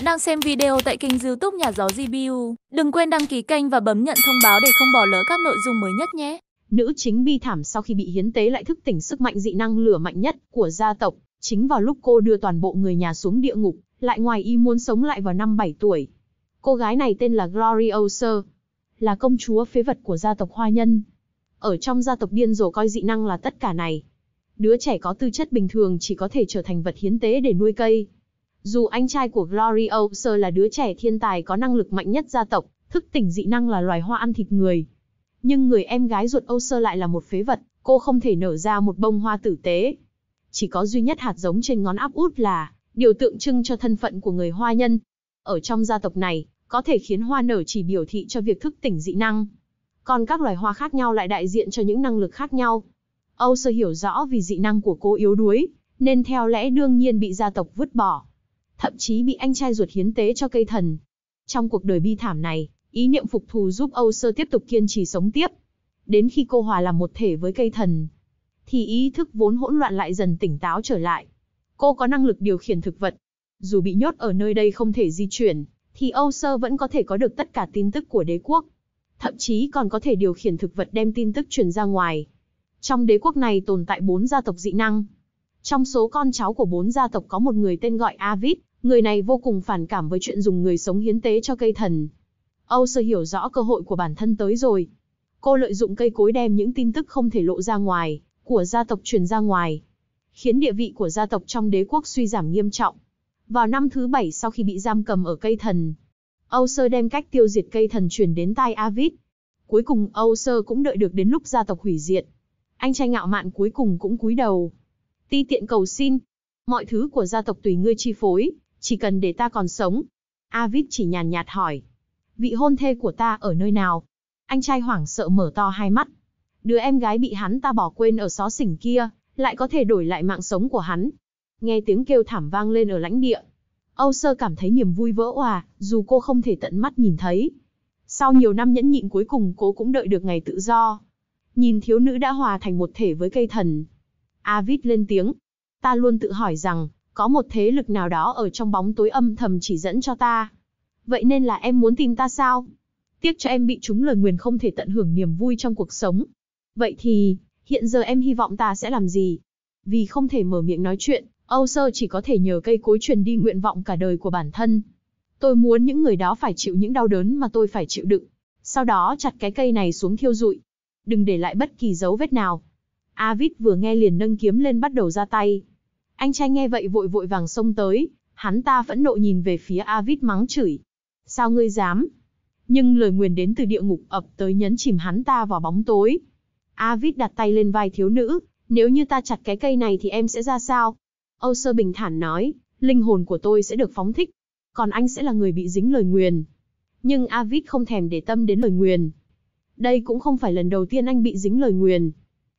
Bạn đang xem video tại kênh youtube Nhà Gió GBU. Đừng quên đăng ký kênh và bấm nhận thông báo để không bỏ lỡ các nội dung mới nhất nhé. Nữ chính bi thảm sau khi bị hiến tế lại thức tỉnh sức mạnh dị năng lửa mạnh nhất của gia tộc. Chính vào lúc cô đưa toàn bộ người nhà xuống địa ngục, lại ngoài y muốn sống lại vào năm 7 tuổi. Cô gái này tên là Gloriosa, là công chúa phế vật của gia tộc Hoa Nhân. Ở trong gia tộc điên rồ coi dị năng là tất cả này. Đứa trẻ có tư chất bình thường chỉ có thể trở thành vật hiến tế để nuôi cây. Dù anh trai của Glorio Oser là đứa trẻ thiên tài có năng lực mạnh nhất gia tộc, thức tỉnh dị năng là loài hoa ăn thịt người. Nhưng người em gái ruột Âu sơ lại là một phế vật, cô không thể nở ra một bông hoa tử tế. Chỉ có duy nhất hạt giống trên ngón áp út là điều tượng trưng cho thân phận của người hoa nhân. Ở trong gia tộc này, có thể khiến hoa nở chỉ biểu thị cho việc thức tỉnh dị năng. Còn các loài hoa khác nhau lại đại diện cho những năng lực khác nhau. Âu sơ hiểu rõ vì dị năng của cô yếu đuối, nên theo lẽ đương nhiên bị gia tộc vứt bỏ thậm chí bị anh trai ruột hiến tế cho cây thần. Trong cuộc đời bi thảm này, ý niệm phục thù giúp Âu Sơ tiếp tục kiên trì sống tiếp. Đến khi cô hòa làm một thể với cây thần, thì ý thức vốn hỗn loạn lại dần tỉnh táo trở lại. Cô có năng lực điều khiển thực vật. Dù bị nhốt ở nơi đây không thể di chuyển, thì Âu Sơ vẫn có thể có được tất cả tin tức của đế quốc. Thậm chí còn có thể điều khiển thực vật đem tin tức truyền ra ngoài. Trong đế quốc này tồn tại bốn gia tộc dị năng. Trong số con cháu của bốn gia tộc có một người tên gọi Avid, Người này vô cùng phản cảm với chuyện dùng người sống hiến tế cho cây thần. Âu sơ hiểu rõ cơ hội của bản thân tới rồi. Cô lợi dụng cây cối đem những tin tức không thể lộ ra ngoài, của gia tộc truyền ra ngoài, khiến địa vị của gia tộc trong đế quốc suy giảm nghiêm trọng. Vào năm thứ bảy sau khi bị giam cầm ở cây thần, Âu Sơ đem cách tiêu diệt cây thần truyền đến tai Avid. Cuối cùng Âu Sơ cũng đợi được đến lúc gia tộc hủy diệt. Anh trai ngạo mạn cuối cùng cũng cúi đầu. Ti tiện cầu xin. Mọi thứ của gia tộc tùy ngươi chi phối. Chỉ cần để ta còn sống. Avid chỉ nhàn nhạt hỏi. Vị hôn thê của ta ở nơi nào? Anh trai hoảng sợ mở to hai mắt. Đứa em gái bị hắn ta bỏ quên ở xó xỉnh kia, lại có thể đổi lại mạng sống của hắn. Nghe tiếng kêu thảm vang lên ở lãnh địa. Âu sơ cảm thấy niềm vui vỡ hòa, dù cô không thể tận mắt nhìn thấy. Sau nhiều năm nhẫn nhịn cuối cùng cô cũng đợi được ngày tự do. Nhìn thiếu nữ đã hòa thành một thể với cây thần. Avid lên tiếng. Ta luôn tự hỏi rằng, có một thế lực nào đó ở trong bóng tối âm thầm chỉ dẫn cho ta. Vậy nên là em muốn tìm ta sao? Tiếc cho em bị chúng lời nguyền không thể tận hưởng niềm vui trong cuộc sống. Vậy thì, hiện giờ em hy vọng ta sẽ làm gì? Vì không thể mở miệng nói chuyện, Âu Sơ chỉ có thể nhờ cây cối truyền đi nguyện vọng cả đời của bản thân. Tôi muốn những người đó phải chịu những đau đớn mà tôi phải chịu đựng. Sau đó chặt cái cây này xuống thiêu rụi. Đừng để lại bất kỳ dấu vết nào. Avid vừa nghe liền nâng kiếm lên bắt đầu ra tay. Anh trai nghe vậy vội vội vàng xông tới, hắn ta phẫn nộ nhìn về phía Avid mắng chửi. Sao ngươi dám? Nhưng lời nguyền đến từ địa ngục ập tới nhấn chìm hắn ta vào bóng tối. Avid đặt tay lên vai thiếu nữ, nếu như ta chặt cái cây này thì em sẽ ra sao? Âu sơ bình thản nói, linh hồn của tôi sẽ được phóng thích, còn anh sẽ là người bị dính lời nguyền. Nhưng Avid không thèm để tâm đến lời nguyền. Đây cũng không phải lần đầu tiên anh bị dính lời nguyền.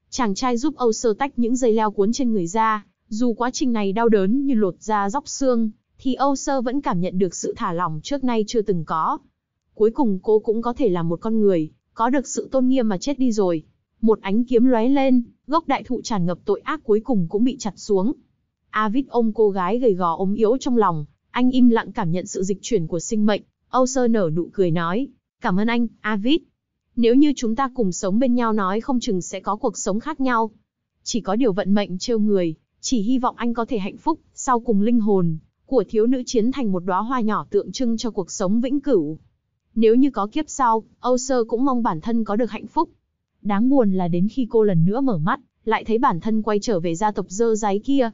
Chàng trai giúp Âu sơ tách những dây leo cuốn trên người ra, dù quá trình này đau đớn như lột da róc xương, thì Âu Sơ vẫn cảm nhận được sự thả lỏng trước nay chưa từng có. Cuối cùng cô cũng có thể là một con người, có được sự tôn nghiêm mà chết đi rồi. Một ánh kiếm lóe lên, gốc đại thụ tràn ngập tội ác cuối cùng cũng bị chặt xuống. Avid ôm cô gái gầy gò ốm yếu trong lòng, anh im lặng cảm nhận sự dịch chuyển của sinh mệnh. Âu Sơ nở nụ cười nói, cảm ơn anh, Avid. Nếu như chúng ta cùng sống bên nhau nói không chừng sẽ có cuộc sống khác nhau. Chỉ có điều vận mệnh trêu người, chỉ hy vọng anh có thể hạnh phúc, sau cùng linh hồn của thiếu nữ chiến thành một đóa hoa nhỏ tượng trưng cho cuộc sống vĩnh cửu. Nếu như có kiếp sau, Âu Sơ cũng mong bản thân có được hạnh phúc. Đáng buồn là đến khi cô lần nữa mở mắt, lại thấy bản thân quay trở về gia tộc dơ giấy kia.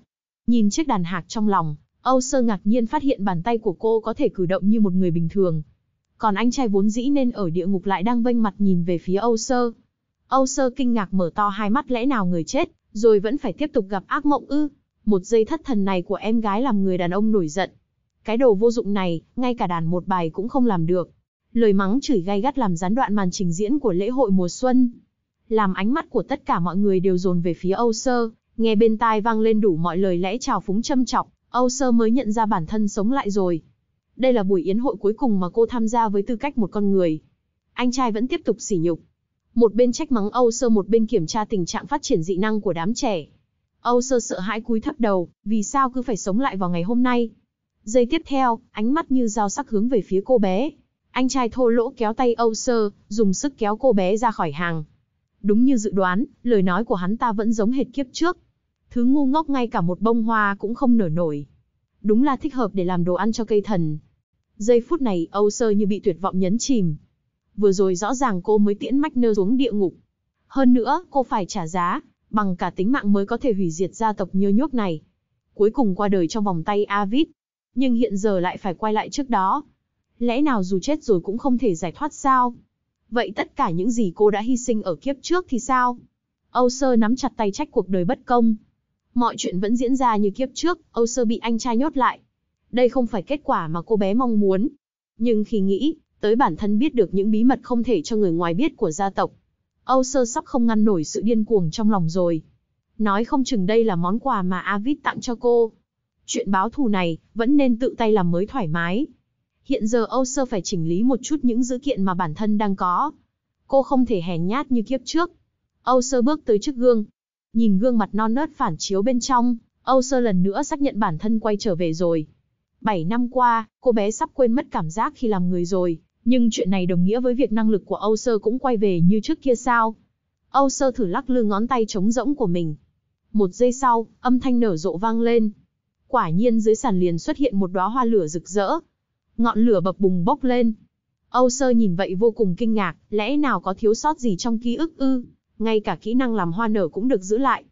Nhìn chiếc đàn hạc trong lòng, Âu Sơ ngạc nhiên phát hiện bàn tay của cô có thể cử động như một người bình thường. Còn anh trai vốn dĩ nên ở địa ngục lại đang vênh mặt nhìn về phía Âu Sơ. Âu Sơ kinh ngạc mở to hai mắt lẽ nào người chết, rồi vẫn phải tiếp tục gặp ác mộng ư. Một giây thất thần này của em gái làm người đàn ông nổi giận. Cái đồ vô dụng này, ngay cả đàn một bài cũng không làm được. Lời mắng chửi gay gắt làm gián đoạn màn trình diễn của lễ hội mùa xuân. Làm ánh mắt của tất cả mọi người đều dồn về phía Âu Sơ, nghe bên tai vang lên đủ mọi lời lẽ chào phúng châm chọc, Âu Sơ mới nhận ra bản thân sống lại rồi. Đây là buổi yến hội cuối cùng mà cô tham gia với tư cách một con người. Anh trai vẫn tiếp tục sỉ nhục, một bên trách mắng Âu Sơ một bên kiểm tra tình trạng phát triển dị năng của đám trẻ. Âu Sơ sợ hãi cúi thấp đầu, vì sao cứ phải sống lại vào ngày hôm nay. Giây tiếp theo, ánh mắt như dao sắc hướng về phía cô bé. Anh trai thô lỗ kéo tay Âu Sơ, dùng sức kéo cô bé ra khỏi hàng. Đúng như dự đoán, lời nói của hắn ta vẫn giống hệt kiếp trước. Thứ ngu ngốc ngay cả một bông hoa cũng không nở nổi. Đúng là thích hợp để làm đồ ăn cho cây thần. Giây phút này Âu Sơ như bị tuyệt vọng nhấn chìm, vừa rồi rõ ràng cô mới tiễn mách nơ xuống địa ngục. Hơn nữa, cô phải trả giá, bằng cả tính mạng mới có thể hủy diệt gia tộc nhơ nhốt này. Cuối cùng qua đời trong vòng tay Avid. Nhưng hiện giờ lại phải quay lại trước đó. Lẽ nào dù chết rồi cũng không thể giải thoát sao? Vậy tất cả những gì cô đã hy sinh ở kiếp trước thì sao? Âu Sơ nắm chặt tay trách cuộc đời bất công. Mọi chuyện vẫn diễn ra như kiếp trước, Âu Sơ bị anh trai nhốt lại. Đây không phải kết quả mà cô bé mong muốn. Nhưng khi nghĩ, tới bản thân biết được những bí mật không thể cho người ngoài biết của gia tộc. Âu sơ sắp không ngăn nổi sự điên cuồng trong lòng rồi. Nói không chừng đây là món quà mà Avid tặng cho cô. Chuyện báo thù này, vẫn nên tự tay làm mới thoải mái. Hiện giờ Âu sơ phải chỉnh lý một chút những dữ kiện mà bản thân đang có. Cô không thể hèn nhát như kiếp trước. Âu sơ bước tới trước gương. Nhìn gương mặt non nớt phản chiếu bên trong, Âu sơ lần nữa xác nhận bản thân quay trở về rồi. Bảy năm qua, cô bé sắp quên mất cảm giác khi làm người rồi. Nhưng chuyện này đồng nghĩa với việc năng lực của Âu Sơ cũng quay về như trước kia sao? Âu Sơ thử lắc lư ngón tay trống rỗng của mình. Một giây sau, âm thanh nở rộ vang lên. Quả nhiên dưới sàn liền xuất hiện một đóa hoa lửa rực rỡ. Ngọn lửa bập bùng bốc lên. Âu Sơ nhìn vậy vô cùng kinh ngạc, lẽ nào có thiếu sót gì trong ký ức ư? Ngay cả kỹ năng làm hoa nở cũng được giữ lại.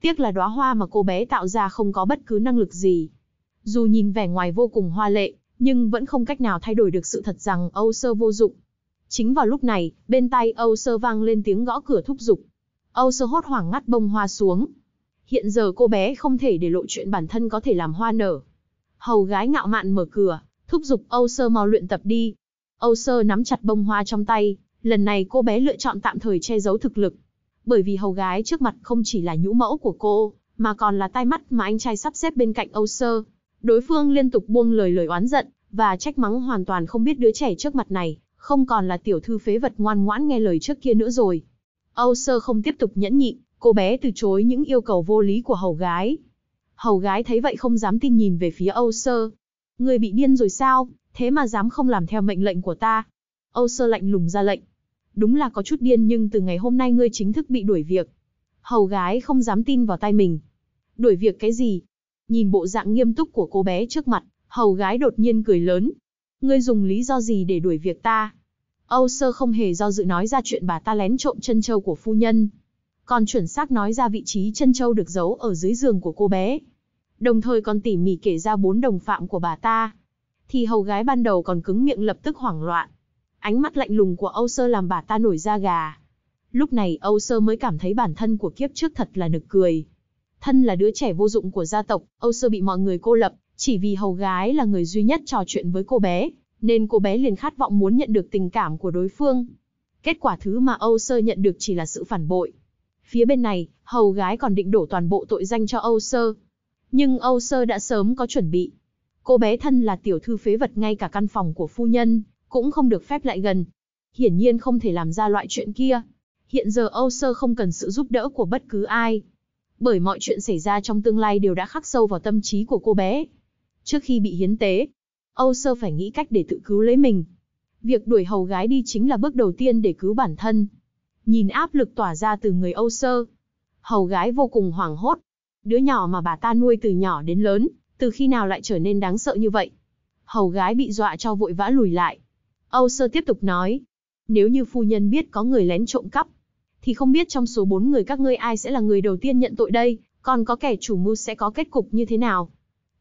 Tiếc là đóa hoa mà cô bé tạo ra không có bất cứ năng lực gì. Dù nhìn vẻ ngoài vô cùng hoa lệ, nhưng vẫn không cách nào thay đổi được sự thật rằng Âu Sơ vô dụng. Chính vào lúc này, bên tay Âu Sơ vang lên tiếng gõ cửa thúc giục. Âu Sơ hốt hoảng ngắt bông hoa xuống. Hiện giờ cô bé không thể để lộ chuyện bản thân có thể làm hoa nở. Hầu gái ngạo mạn mở cửa, thúc giục Âu Sơ mau luyện tập đi. Âu Sơ nắm chặt bông hoa trong tay, lần này cô bé lựa chọn tạm thời che giấu thực lực. Bởi vì hầu gái trước mặt không chỉ là nhũ mẫu của cô, mà còn là tai mắt mà anh trai sắp xếp bên cạnh Âu Sơ. Đối phương liên tục buông lời lời oán giận, và trách mắng hoàn toàn không biết đứa trẻ trước mặt này, không còn là tiểu thư phế vật ngoan ngoãn nghe lời trước kia nữa rồi. Âu sơ không tiếp tục nhẫn nhịn, cô bé từ chối những yêu cầu vô lý của hầu gái. Hầu gái thấy vậy không dám tin nhìn về phía Âu sơ. Người bị điên rồi sao, thế mà dám không làm theo mệnh lệnh của ta. Âu sơ lạnh lùng ra lệnh. Đúng là có chút điên nhưng từ ngày hôm nay ngươi chính thức bị đuổi việc. Hầu gái không dám tin vào tay mình. Đuổi việc cái gì, nhìn bộ dạng nghiêm túc của cô bé trước mặt, hầu gái đột nhiên cười lớn. Ngươi dùng lý do gì để đuổi việc ta? Âu sơ không hề do dự nói ra chuyện bà ta lén trộm chân châu của phu nhân. Còn chuẩn xác nói ra vị trí chân châu được giấu ở dưới giường của cô bé. Đồng thời còn tỉ mỉ kể ra bốn đồng phạm của bà ta. Thì hầu gái ban đầu còn cứng miệng lập tức hoảng loạn. Ánh mắt lạnh lùng của Âu sơ làm bà ta nổi da gà. Lúc này Âu sơ mới cảm thấy bản thân của kiếp trước thật là nực cười thân là đứa trẻ vô dụng của gia tộc, Âu Sơ bị mọi người cô lập, chỉ vì hầu gái là người duy nhất trò chuyện với cô bé, nên cô bé liền khát vọng muốn nhận được tình cảm của đối phương. Kết quả thứ mà Âu Sơ nhận được chỉ là sự phản bội. Phía bên này, hầu gái còn định đổ toàn bộ tội danh cho Âu Sơ. Nhưng Âu Sơ đã sớm có chuẩn bị. Cô bé thân là tiểu thư phế vật ngay cả căn phòng của phu nhân, cũng không được phép lại gần. Hiển nhiên không thể làm ra loại chuyện kia. Hiện giờ Âu Sơ không cần sự giúp đỡ của bất cứ ai, bởi mọi chuyện xảy ra trong tương lai đều đã khắc sâu vào tâm trí của cô bé. Trước khi bị hiến tế, Âu Sơ phải nghĩ cách để tự cứu lấy mình. Việc đuổi hầu gái đi chính là bước đầu tiên để cứu bản thân. Nhìn áp lực tỏa ra từ người Âu Sơ, hầu gái vô cùng hoảng hốt. Đứa nhỏ mà bà ta nuôi từ nhỏ đến lớn, từ khi nào lại trở nên đáng sợ như vậy? Hầu gái bị dọa cho vội vã lùi lại. Âu Sơ tiếp tục nói, nếu như phu nhân biết có người lén trộm cắp, thì không biết trong số bốn người các ngươi ai sẽ là người đầu tiên nhận tội đây, còn có kẻ chủ mưu sẽ có kết cục như thế nào.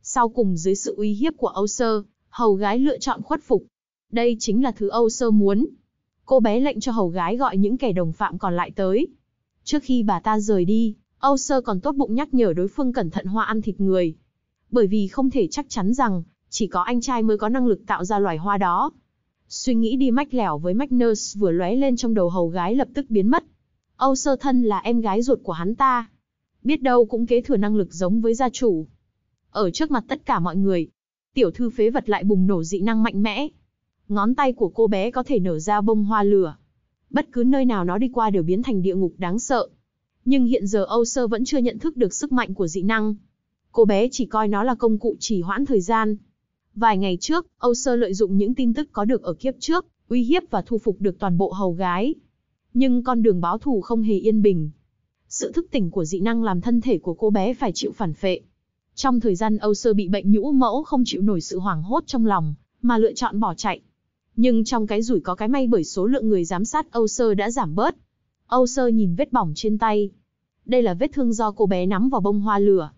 Sau cùng dưới sự uy hiếp của Âu Sơ, hầu gái lựa chọn khuất phục. Đây chính là thứ Âu Sơ muốn. Cô bé lệnh cho hầu gái gọi những kẻ đồng phạm còn lại tới. Trước khi bà ta rời đi, Âu Sơ còn tốt bụng nhắc nhở đối phương cẩn thận hoa ăn thịt người. Bởi vì không thể chắc chắn rằng, chỉ có anh trai mới có năng lực tạo ra loài hoa đó. Suy nghĩ đi mách lẻo với Magnus vừa lóe lên trong đầu hầu gái lập tức biến mất. Âu Sơ Thân là em gái ruột của hắn ta. Biết đâu cũng kế thừa năng lực giống với gia chủ. Ở trước mặt tất cả mọi người, tiểu thư phế vật lại bùng nổ dị năng mạnh mẽ. Ngón tay của cô bé có thể nở ra bông hoa lửa. Bất cứ nơi nào nó đi qua đều biến thành địa ngục đáng sợ. Nhưng hiện giờ Âu Sơ vẫn chưa nhận thức được sức mạnh của dị năng. Cô bé chỉ coi nó là công cụ chỉ hoãn thời gian. Vài ngày trước, Âu Sơ lợi dụng những tin tức có được ở kiếp trước, uy hiếp và thu phục được toàn bộ hầu gái nhưng con đường báo thù không hề yên bình. Sự thức tỉnh của dị năng làm thân thể của cô bé phải chịu phản phệ. Trong thời gian Âu Sơ bị bệnh nhũ mẫu không chịu nổi sự hoảng hốt trong lòng, mà lựa chọn bỏ chạy. Nhưng trong cái rủi có cái may bởi số lượng người giám sát Âu Sơ đã giảm bớt. Âu Sơ nhìn vết bỏng trên tay. Đây là vết thương do cô bé nắm vào bông hoa lửa.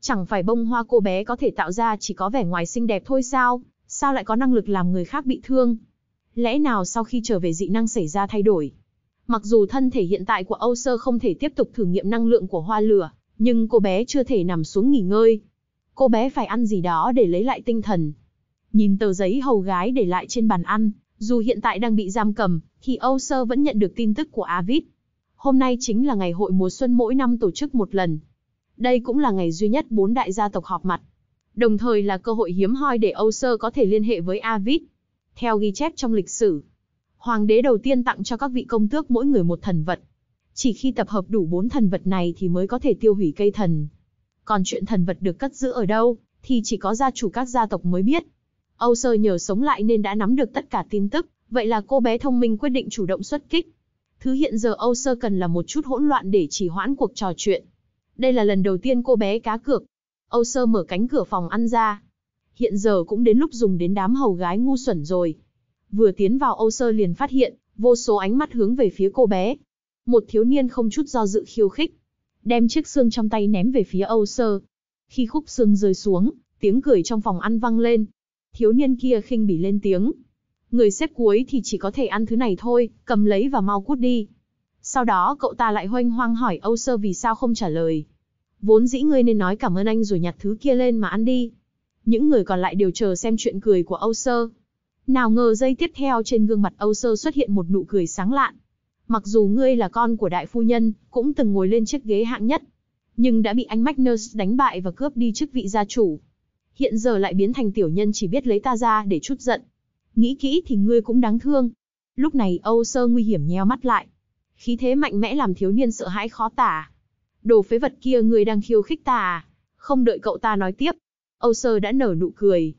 Chẳng phải bông hoa cô bé có thể tạo ra chỉ có vẻ ngoài xinh đẹp thôi sao, sao lại có năng lực làm người khác bị thương? Lẽ nào sau khi trở về dị năng xảy ra thay đổi? Mặc dù thân thể hiện tại của Âu Sơ không thể tiếp tục thử nghiệm năng lượng của hoa lửa, nhưng cô bé chưa thể nằm xuống nghỉ ngơi. Cô bé phải ăn gì đó để lấy lại tinh thần. Nhìn tờ giấy hầu gái để lại trên bàn ăn, dù hiện tại đang bị giam cầm, thì Âu Sơ vẫn nhận được tin tức của Avid. Hôm nay chính là ngày hội mùa xuân mỗi năm tổ chức một lần. Đây cũng là ngày duy nhất bốn đại gia tộc họp mặt. Đồng thời là cơ hội hiếm hoi để Âu Sơ có thể liên hệ với Avid. Theo ghi chép trong lịch sử, Hoàng đế đầu tiên tặng cho các vị công tước mỗi người một thần vật. Chỉ khi tập hợp đủ bốn thần vật này thì mới có thể tiêu hủy cây thần. Còn chuyện thần vật được cất giữ ở đâu, thì chỉ có gia chủ các gia tộc mới biết. Âu Sơ nhờ sống lại nên đã nắm được tất cả tin tức, vậy là cô bé thông minh quyết định chủ động xuất kích. Thứ hiện giờ Âu Sơ cần là một chút hỗn loạn để chỉ hoãn cuộc trò chuyện. Đây là lần đầu tiên cô bé cá cược. Âu Sơ mở cánh cửa phòng ăn ra. Hiện giờ cũng đến lúc dùng đến đám hầu gái ngu xuẩn rồi vừa tiến vào Âu Sơ liền phát hiện, vô số ánh mắt hướng về phía cô bé. Một thiếu niên không chút do dự khiêu khích, đem chiếc xương trong tay ném về phía Âu Sơ. Khi khúc xương rơi xuống, tiếng cười trong phòng ăn vang lên. Thiếu niên kia khinh bỉ lên tiếng. Người xếp cuối thì chỉ có thể ăn thứ này thôi, cầm lấy và mau cút đi. Sau đó cậu ta lại hoanh hoang hỏi Âu Sơ vì sao không trả lời. Vốn dĩ ngươi nên nói cảm ơn anh rồi nhặt thứ kia lên mà ăn đi. Những người còn lại đều chờ xem chuyện cười của Âu Sơ. Nào ngờ giây tiếp theo trên gương mặt Âu Sơ xuất hiện một nụ cười sáng lạn. Mặc dù ngươi là con của đại phu nhân, cũng từng ngồi lên chiếc ghế hạng nhất, nhưng đã bị anh Magnus đánh bại và cướp đi chức vị gia chủ. Hiện giờ lại biến thành tiểu nhân chỉ biết lấy ta ra để chút giận. Nghĩ kỹ thì ngươi cũng đáng thương. Lúc này Âu Sơ nguy hiểm nheo mắt lại. Khí thế mạnh mẽ làm thiếu niên sợ hãi khó tả. Đồ phế vật kia ngươi đang khiêu khích ta à? Không đợi cậu ta nói tiếp. Âu Sơ đã nở nụ cười,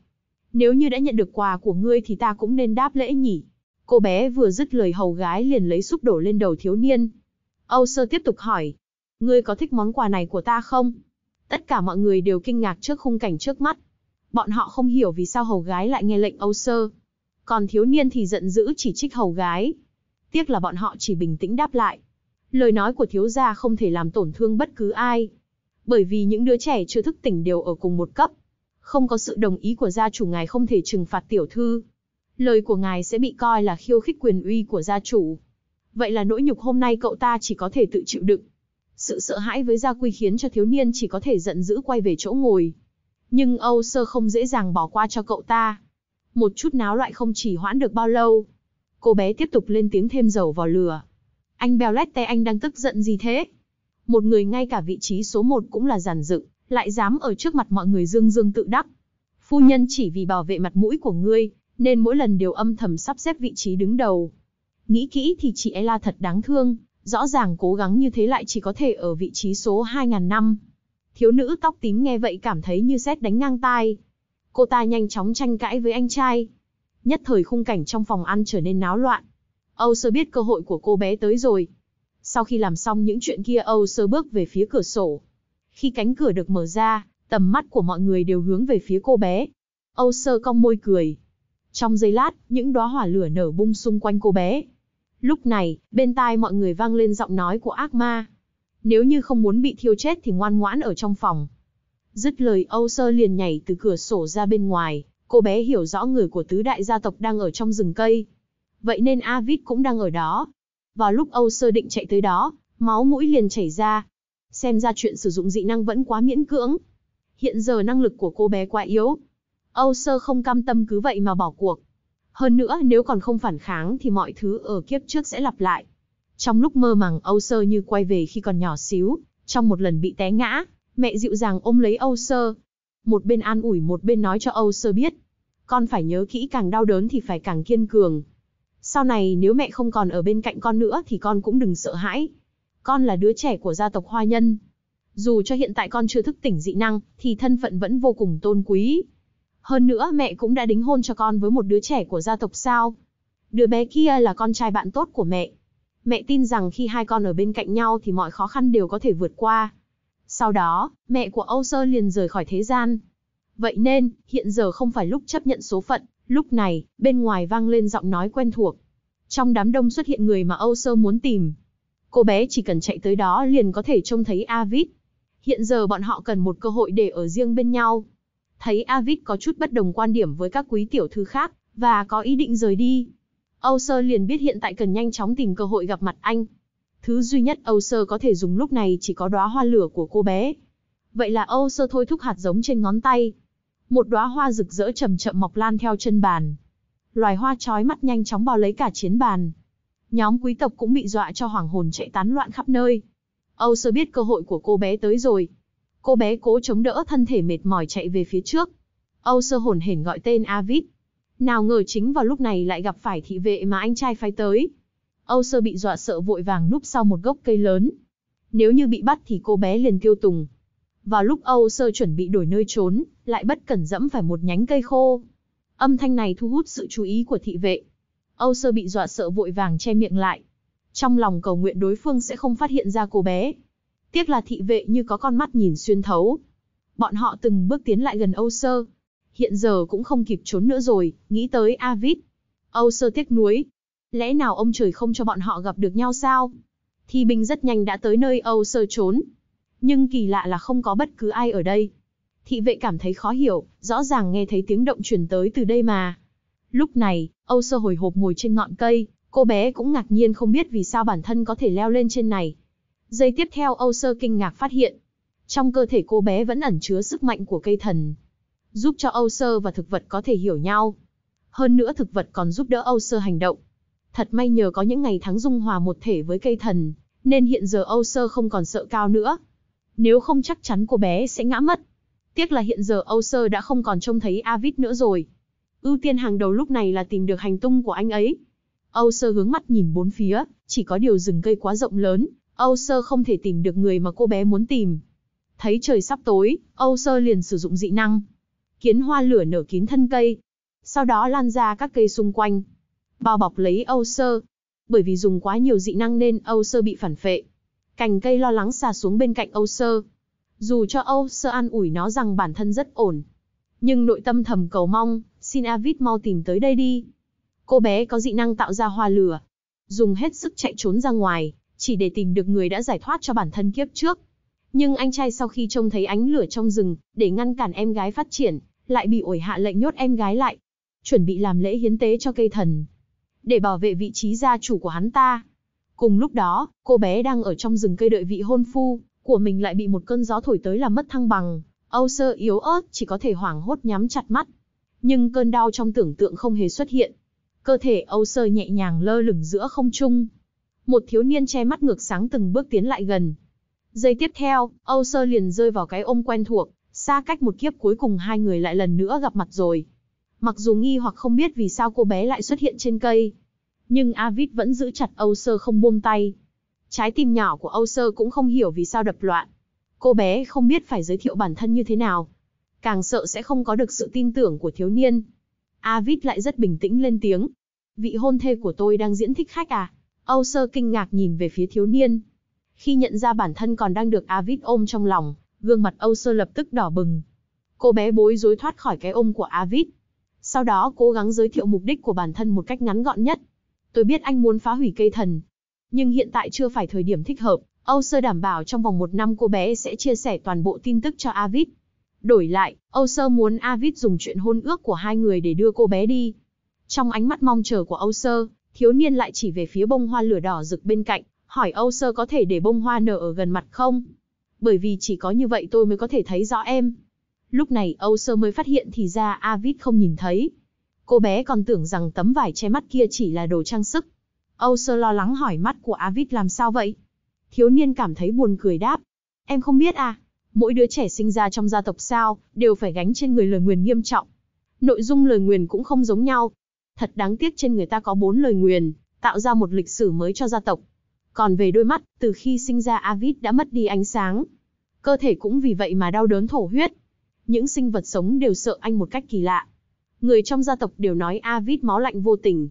nếu như đã nhận được quà của ngươi thì ta cũng nên đáp lễ nhỉ. Cô bé vừa dứt lời hầu gái liền lấy xúc đổ lên đầu thiếu niên. Âu sơ tiếp tục hỏi. Ngươi có thích món quà này của ta không? Tất cả mọi người đều kinh ngạc trước khung cảnh trước mắt. Bọn họ không hiểu vì sao hầu gái lại nghe lệnh Âu sơ. Còn thiếu niên thì giận dữ chỉ trích hầu gái. Tiếc là bọn họ chỉ bình tĩnh đáp lại. Lời nói của thiếu gia không thể làm tổn thương bất cứ ai. Bởi vì những đứa trẻ chưa thức tỉnh đều ở cùng một cấp không có sự đồng ý của gia chủ ngài không thể trừng phạt tiểu thư. Lời của ngài sẽ bị coi là khiêu khích quyền uy của gia chủ. Vậy là nỗi nhục hôm nay cậu ta chỉ có thể tự chịu đựng. Sự sợ hãi với gia quy khiến cho thiếu niên chỉ có thể giận dữ quay về chỗ ngồi. Nhưng Âu Sơ không dễ dàng bỏ qua cho cậu ta. Một chút náo loại không chỉ hoãn được bao lâu. Cô bé tiếp tục lên tiếng thêm dầu vào lửa. Anh Bèo Lét tay anh đang tức giận gì thế? Một người ngay cả vị trí số một cũng là giản dựng, lại dám ở trước mặt mọi người dương dương tự đắc. Phu nhân chỉ vì bảo vệ mặt mũi của ngươi, nên mỗi lần đều âm thầm sắp xếp vị trí đứng đầu. Nghĩ kỹ thì chị Ella thật đáng thương, rõ ràng cố gắng như thế lại chỉ có thể ở vị trí số 2 năm. Thiếu nữ tóc tím nghe vậy cảm thấy như sét đánh ngang tai. Cô ta nhanh chóng tranh cãi với anh trai. Nhất thời khung cảnh trong phòng ăn trở nên náo loạn. Âu sơ biết cơ hội của cô bé tới rồi. Sau khi làm xong những chuyện kia Âu sơ bước về phía cửa sổ, khi cánh cửa được mở ra, tầm mắt của mọi người đều hướng về phía cô bé. Âu sơ cong môi cười. Trong giây lát, những đóa hỏa lửa nở bung xung quanh cô bé. Lúc này, bên tai mọi người vang lên giọng nói của ác ma. Nếu như không muốn bị thiêu chết thì ngoan ngoãn ở trong phòng. Dứt lời Âu sơ liền nhảy từ cửa sổ ra bên ngoài, cô bé hiểu rõ người của tứ đại gia tộc đang ở trong rừng cây. Vậy nên Avid cũng đang ở đó. Vào lúc Âu sơ định chạy tới đó, máu mũi liền chảy ra, xem ra chuyện sử dụng dị năng vẫn quá miễn cưỡng. Hiện giờ năng lực của cô bé quá yếu. Âu sơ không cam tâm cứ vậy mà bỏ cuộc. Hơn nữa nếu còn không phản kháng thì mọi thứ ở kiếp trước sẽ lặp lại. Trong lúc mơ màng Âu sơ như quay về khi còn nhỏ xíu, trong một lần bị té ngã, mẹ dịu dàng ôm lấy Âu sơ. Một bên an ủi một bên nói cho Âu sơ biết. Con phải nhớ kỹ càng đau đớn thì phải càng kiên cường. Sau này nếu mẹ không còn ở bên cạnh con nữa thì con cũng đừng sợ hãi con là đứa trẻ của gia tộc Hoa Nhân. Dù cho hiện tại con chưa thức tỉnh dị năng, thì thân phận vẫn vô cùng tôn quý. Hơn nữa mẹ cũng đã đính hôn cho con với một đứa trẻ của gia tộc sao. Đứa bé kia là con trai bạn tốt của mẹ. Mẹ tin rằng khi hai con ở bên cạnh nhau thì mọi khó khăn đều có thể vượt qua. Sau đó, mẹ của Âu Sơ liền rời khỏi thế gian. Vậy nên, hiện giờ không phải lúc chấp nhận số phận, lúc này, bên ngoài vang lên giọng nói quen thuộc. Trong đám đông xuất hiện người mà Âu Sơ muốn tìm, Cô bé chỉ cần chạy tới đó liền có thể trông thấy Avid. Hiện giờ bọn họ cần một cơ hội để ở riêng bên nhau. Thấy Avid có chút bất đồng quan điểm với các quý tiểu thư khác, và có ý định rời đi. Âu Sơ liền biết hiện tại cần nhanh chóng tìm cơ hội gặp mặt anh. Thứ duy nhất Âu Sơ có thể dùng lúc này chỉ có đóa hoa lửa của cô bé. Vậy là Âu Sơ thôi thúc hạt giống trên ngón tay. Một đóa hoa rực rỡ chậm chậm mọc lan theo chân bàn. Loài hoa chói mắt nhanh chóng bao lấy cả chiến bàn nhóm quý tộc cũng bị dọa cho hoàng hồn chạy tán loạn khắp nơi. Âu sơ biết cơ hội của cô bé tới rồi. Cô bé cố chống đỡ thân thể mệt mỏi chạy về phía trước. Âu sơ hồn hển gọi tên Avid. Nào ngờ chính vào lúc này lại gặp phải thị vệ mà anh trai phái tới. Âu sơ bị dọa sợ vội vàng núp sau một gốc cây lớn. Nếu như bị bắt thì cô bé liền kêu tùng. Vào lúc Âu sơ chuẩn bị đổi nơi trốn, lại bất cẩn dẫm phải một nhánh cây khô. Âm thanh này thu hút sự chú ý của thị vệ. Âu Sơ bị dọa sợ vội vàng che miệng lại. Trong lòng cầu nguyện đối phương sẽ không phát hiện ra cô bé. Tiếc là thị vệ như có con mắt nhìn xuyên thấu. Bọn họ từng bước tiến lại gần Âu Sơ. Hiện giờ cũng không kịp trốn nữa rồi, nghĩ tới Avid. Âu Sơ tiếc nuối. Lẽ nào ông trời không cho bọn họ gặp được nhau sao? Thi binh rất nhanh đã tới nơi Âu Sơ trốn. Nhưng kỳ lạ là không có bất cứ ai ở đây. Thị vệ cảm thấy khó hiểu, rõ ràng nghe thấy tiếng động truyền tới từ đây mà. Lúc này, Âu sơ hồi hộp ngồi trên ngọn cây, cô bé cũng ngạc nhiên không biết vì sao bản thân có thể leo lên trên này. Giây tiếp theo Âu sơ kinh ngạc phát hiện, trong cơ thể cô bé vẫn ẩn chứa sức mạnh của cây thần, giúp cho Âu sơ và thực vật có thể hiểu nhau. Hơn nữa thực vật còn giúp đỡ Âu sơ hành động. Thật may nhờ có những ngày tháng dung hòa một thể với cây thần, nên hiện giờ Âu sơ không còn sợ cao nữa. Nếu không chắc chắn cô bé sẽ ngã mất. Tiếc là hiện giờ Âu sơ đã không còn trông thấy Avid nữa rồi ưu tiên hàng đầu lúc này là tìm được hành tung của anh ấy. Âu Sơ hướng mắt nhìn bốn phía, chỉ có điều rừng cây quá rộng lớn, Âu Sơ không thể tìm được người mà cô bé muốn tìm. Thấy trời sắp tối, Âu Sơ liền sử dụng dị năng. Kiến hoa lửa nở kín thân cây, sau đó lan ra các cây xung quanh, bao bọc lấy Âu Sơ. Bởi vì dùng quá nhiều dị năng nên Âu Sơ bị phản phệ. Cành cây lo lắng xà xuống bên cạnh Âu Sơ. Dù cho Âu Sơ an ủi nó rằng bản thân rất ổn, nhưng nội tâm thầm cầu mong, xin Avid mau tìm tới đây đi. Cô bé có dị năng tạo ra hoa lửa, dùng hết sức chạy trốn ra ngoài, chỉ để tìm được người đã giải thoát cho bản thân kiếp trước. Nhưng anh trai sau khi trông thấy ánh lửa trong rừng, để ngăn cản em gái phát triển, lại bị ổi hạ lệnh nhốt em gái lại, chuẩn bị làm lễ hiến tế cho cây thần, để bảo vệ vị trí gia chủ của hắn ta. Cùng lúc đó, cô bé đang ở trong rừng cây đợi vị hôn phu của mình lại bị một cơn gió thổi tới làm mất thăng bằng. Âu sơ yếu ớt chỉ có thể hoảng hốt nhắm chặt mắt. Nhưng cơn đau trong tưởng tượng không hề xuất hiện. Cơ thể Âu sơ nhẹ nhàng lơ lửng giữa không trung. Một thiếu niên che mắt ngược sáng từng bước tiến lại gần. Giây tiếp theo, Âu sơ liền rơi vào cái ôm quen thuộc, xa cách một kiếp cuối cùng hai người lại lần nữa gặp mặt rồi. Mặc dù nghi hoặc không biết vì sao cô bé lại xuất hiện trên cây. Nhưng Avid vẫn giữ chặt Âu sơ không buông tay. Trái tim nhỏ của Âu sơ cũng không hiểu vì sao đập loạn Cô bé không biết phải giới thiệu bản thân như thế nào. Càng sợ sẽ không có được sự tin tưởng của thiếu niên. Avid lại rất bình tĩnh lên tiếng. Vị hôn thê của tôi đang diễn thích khách à? Âu sơ kinh ngạc nhìn về phía thiếu niên. Khi nhận ra bản thân còn đang được Avid ôm trong lòng, gương mặt Âu sơ lập tức đỏ bừng. Cô bé bối rối thoát khỏi cái ôm của Avid. Sau đó cố gắng giới thiệu mục đích của bản thân một cách ngắn gọn nhất. Tôi biết anh muốn phá hủy cây thần. Nhưng hiện tại chưa phải thời điểm thích hợp. Âu Sơ đảm bảo trong vòng một năm cô bé sẽ chia sẻ toàn bộ tin tức cho Avid. Đổi lại, Âu Sơ muốn Avid dùng chuyện hôn ước của hai người để đưa cô bé đi. Trong ánh mắt mong chờ của Âu Sơ, thiếu niên lại chỉ về phía bông hoa lửa đỏ rực bên cạnh, hỏi Âu Sơ có thể để bông hoa nở ở gần mặt không? Bởi vì chỉ có như vậy tôi mới có thể thấy rõ em. Lúc này Âu Sơ mới phát hiện thì ra Avid không nhìn thấy. Cô bé còn tưởng rằng tấm vải che mắt kia chỉ là đồ trang sức. Âu Sơ lo lắng hỏi mắt của Avid làm sao vậy? Thiếu niên cảm thấy buồn cười đáp. Em không biết à, mỗi đứa trẻ sinh ra trong gia tộc sao, đều phải gánh trên người lời nguyền nghiêm trọng. Nội dung lời nguyền cũng không giống nhau. Thật đáng tiếc trên người ta có bốn lời nguyền, tạo ra một lịch sử mới cho gia tộc. Còn về đôi mắt, từ khi sinh ra Avid đã mất đi ánh sáng. Cơ thể cũng vì vậy mà đau đớn thổ huyết. Những sinh vật sống đều sợ anh một cách kỳ lạ. Người trong gia tộc đều nói Avid máu lạnh vô tình.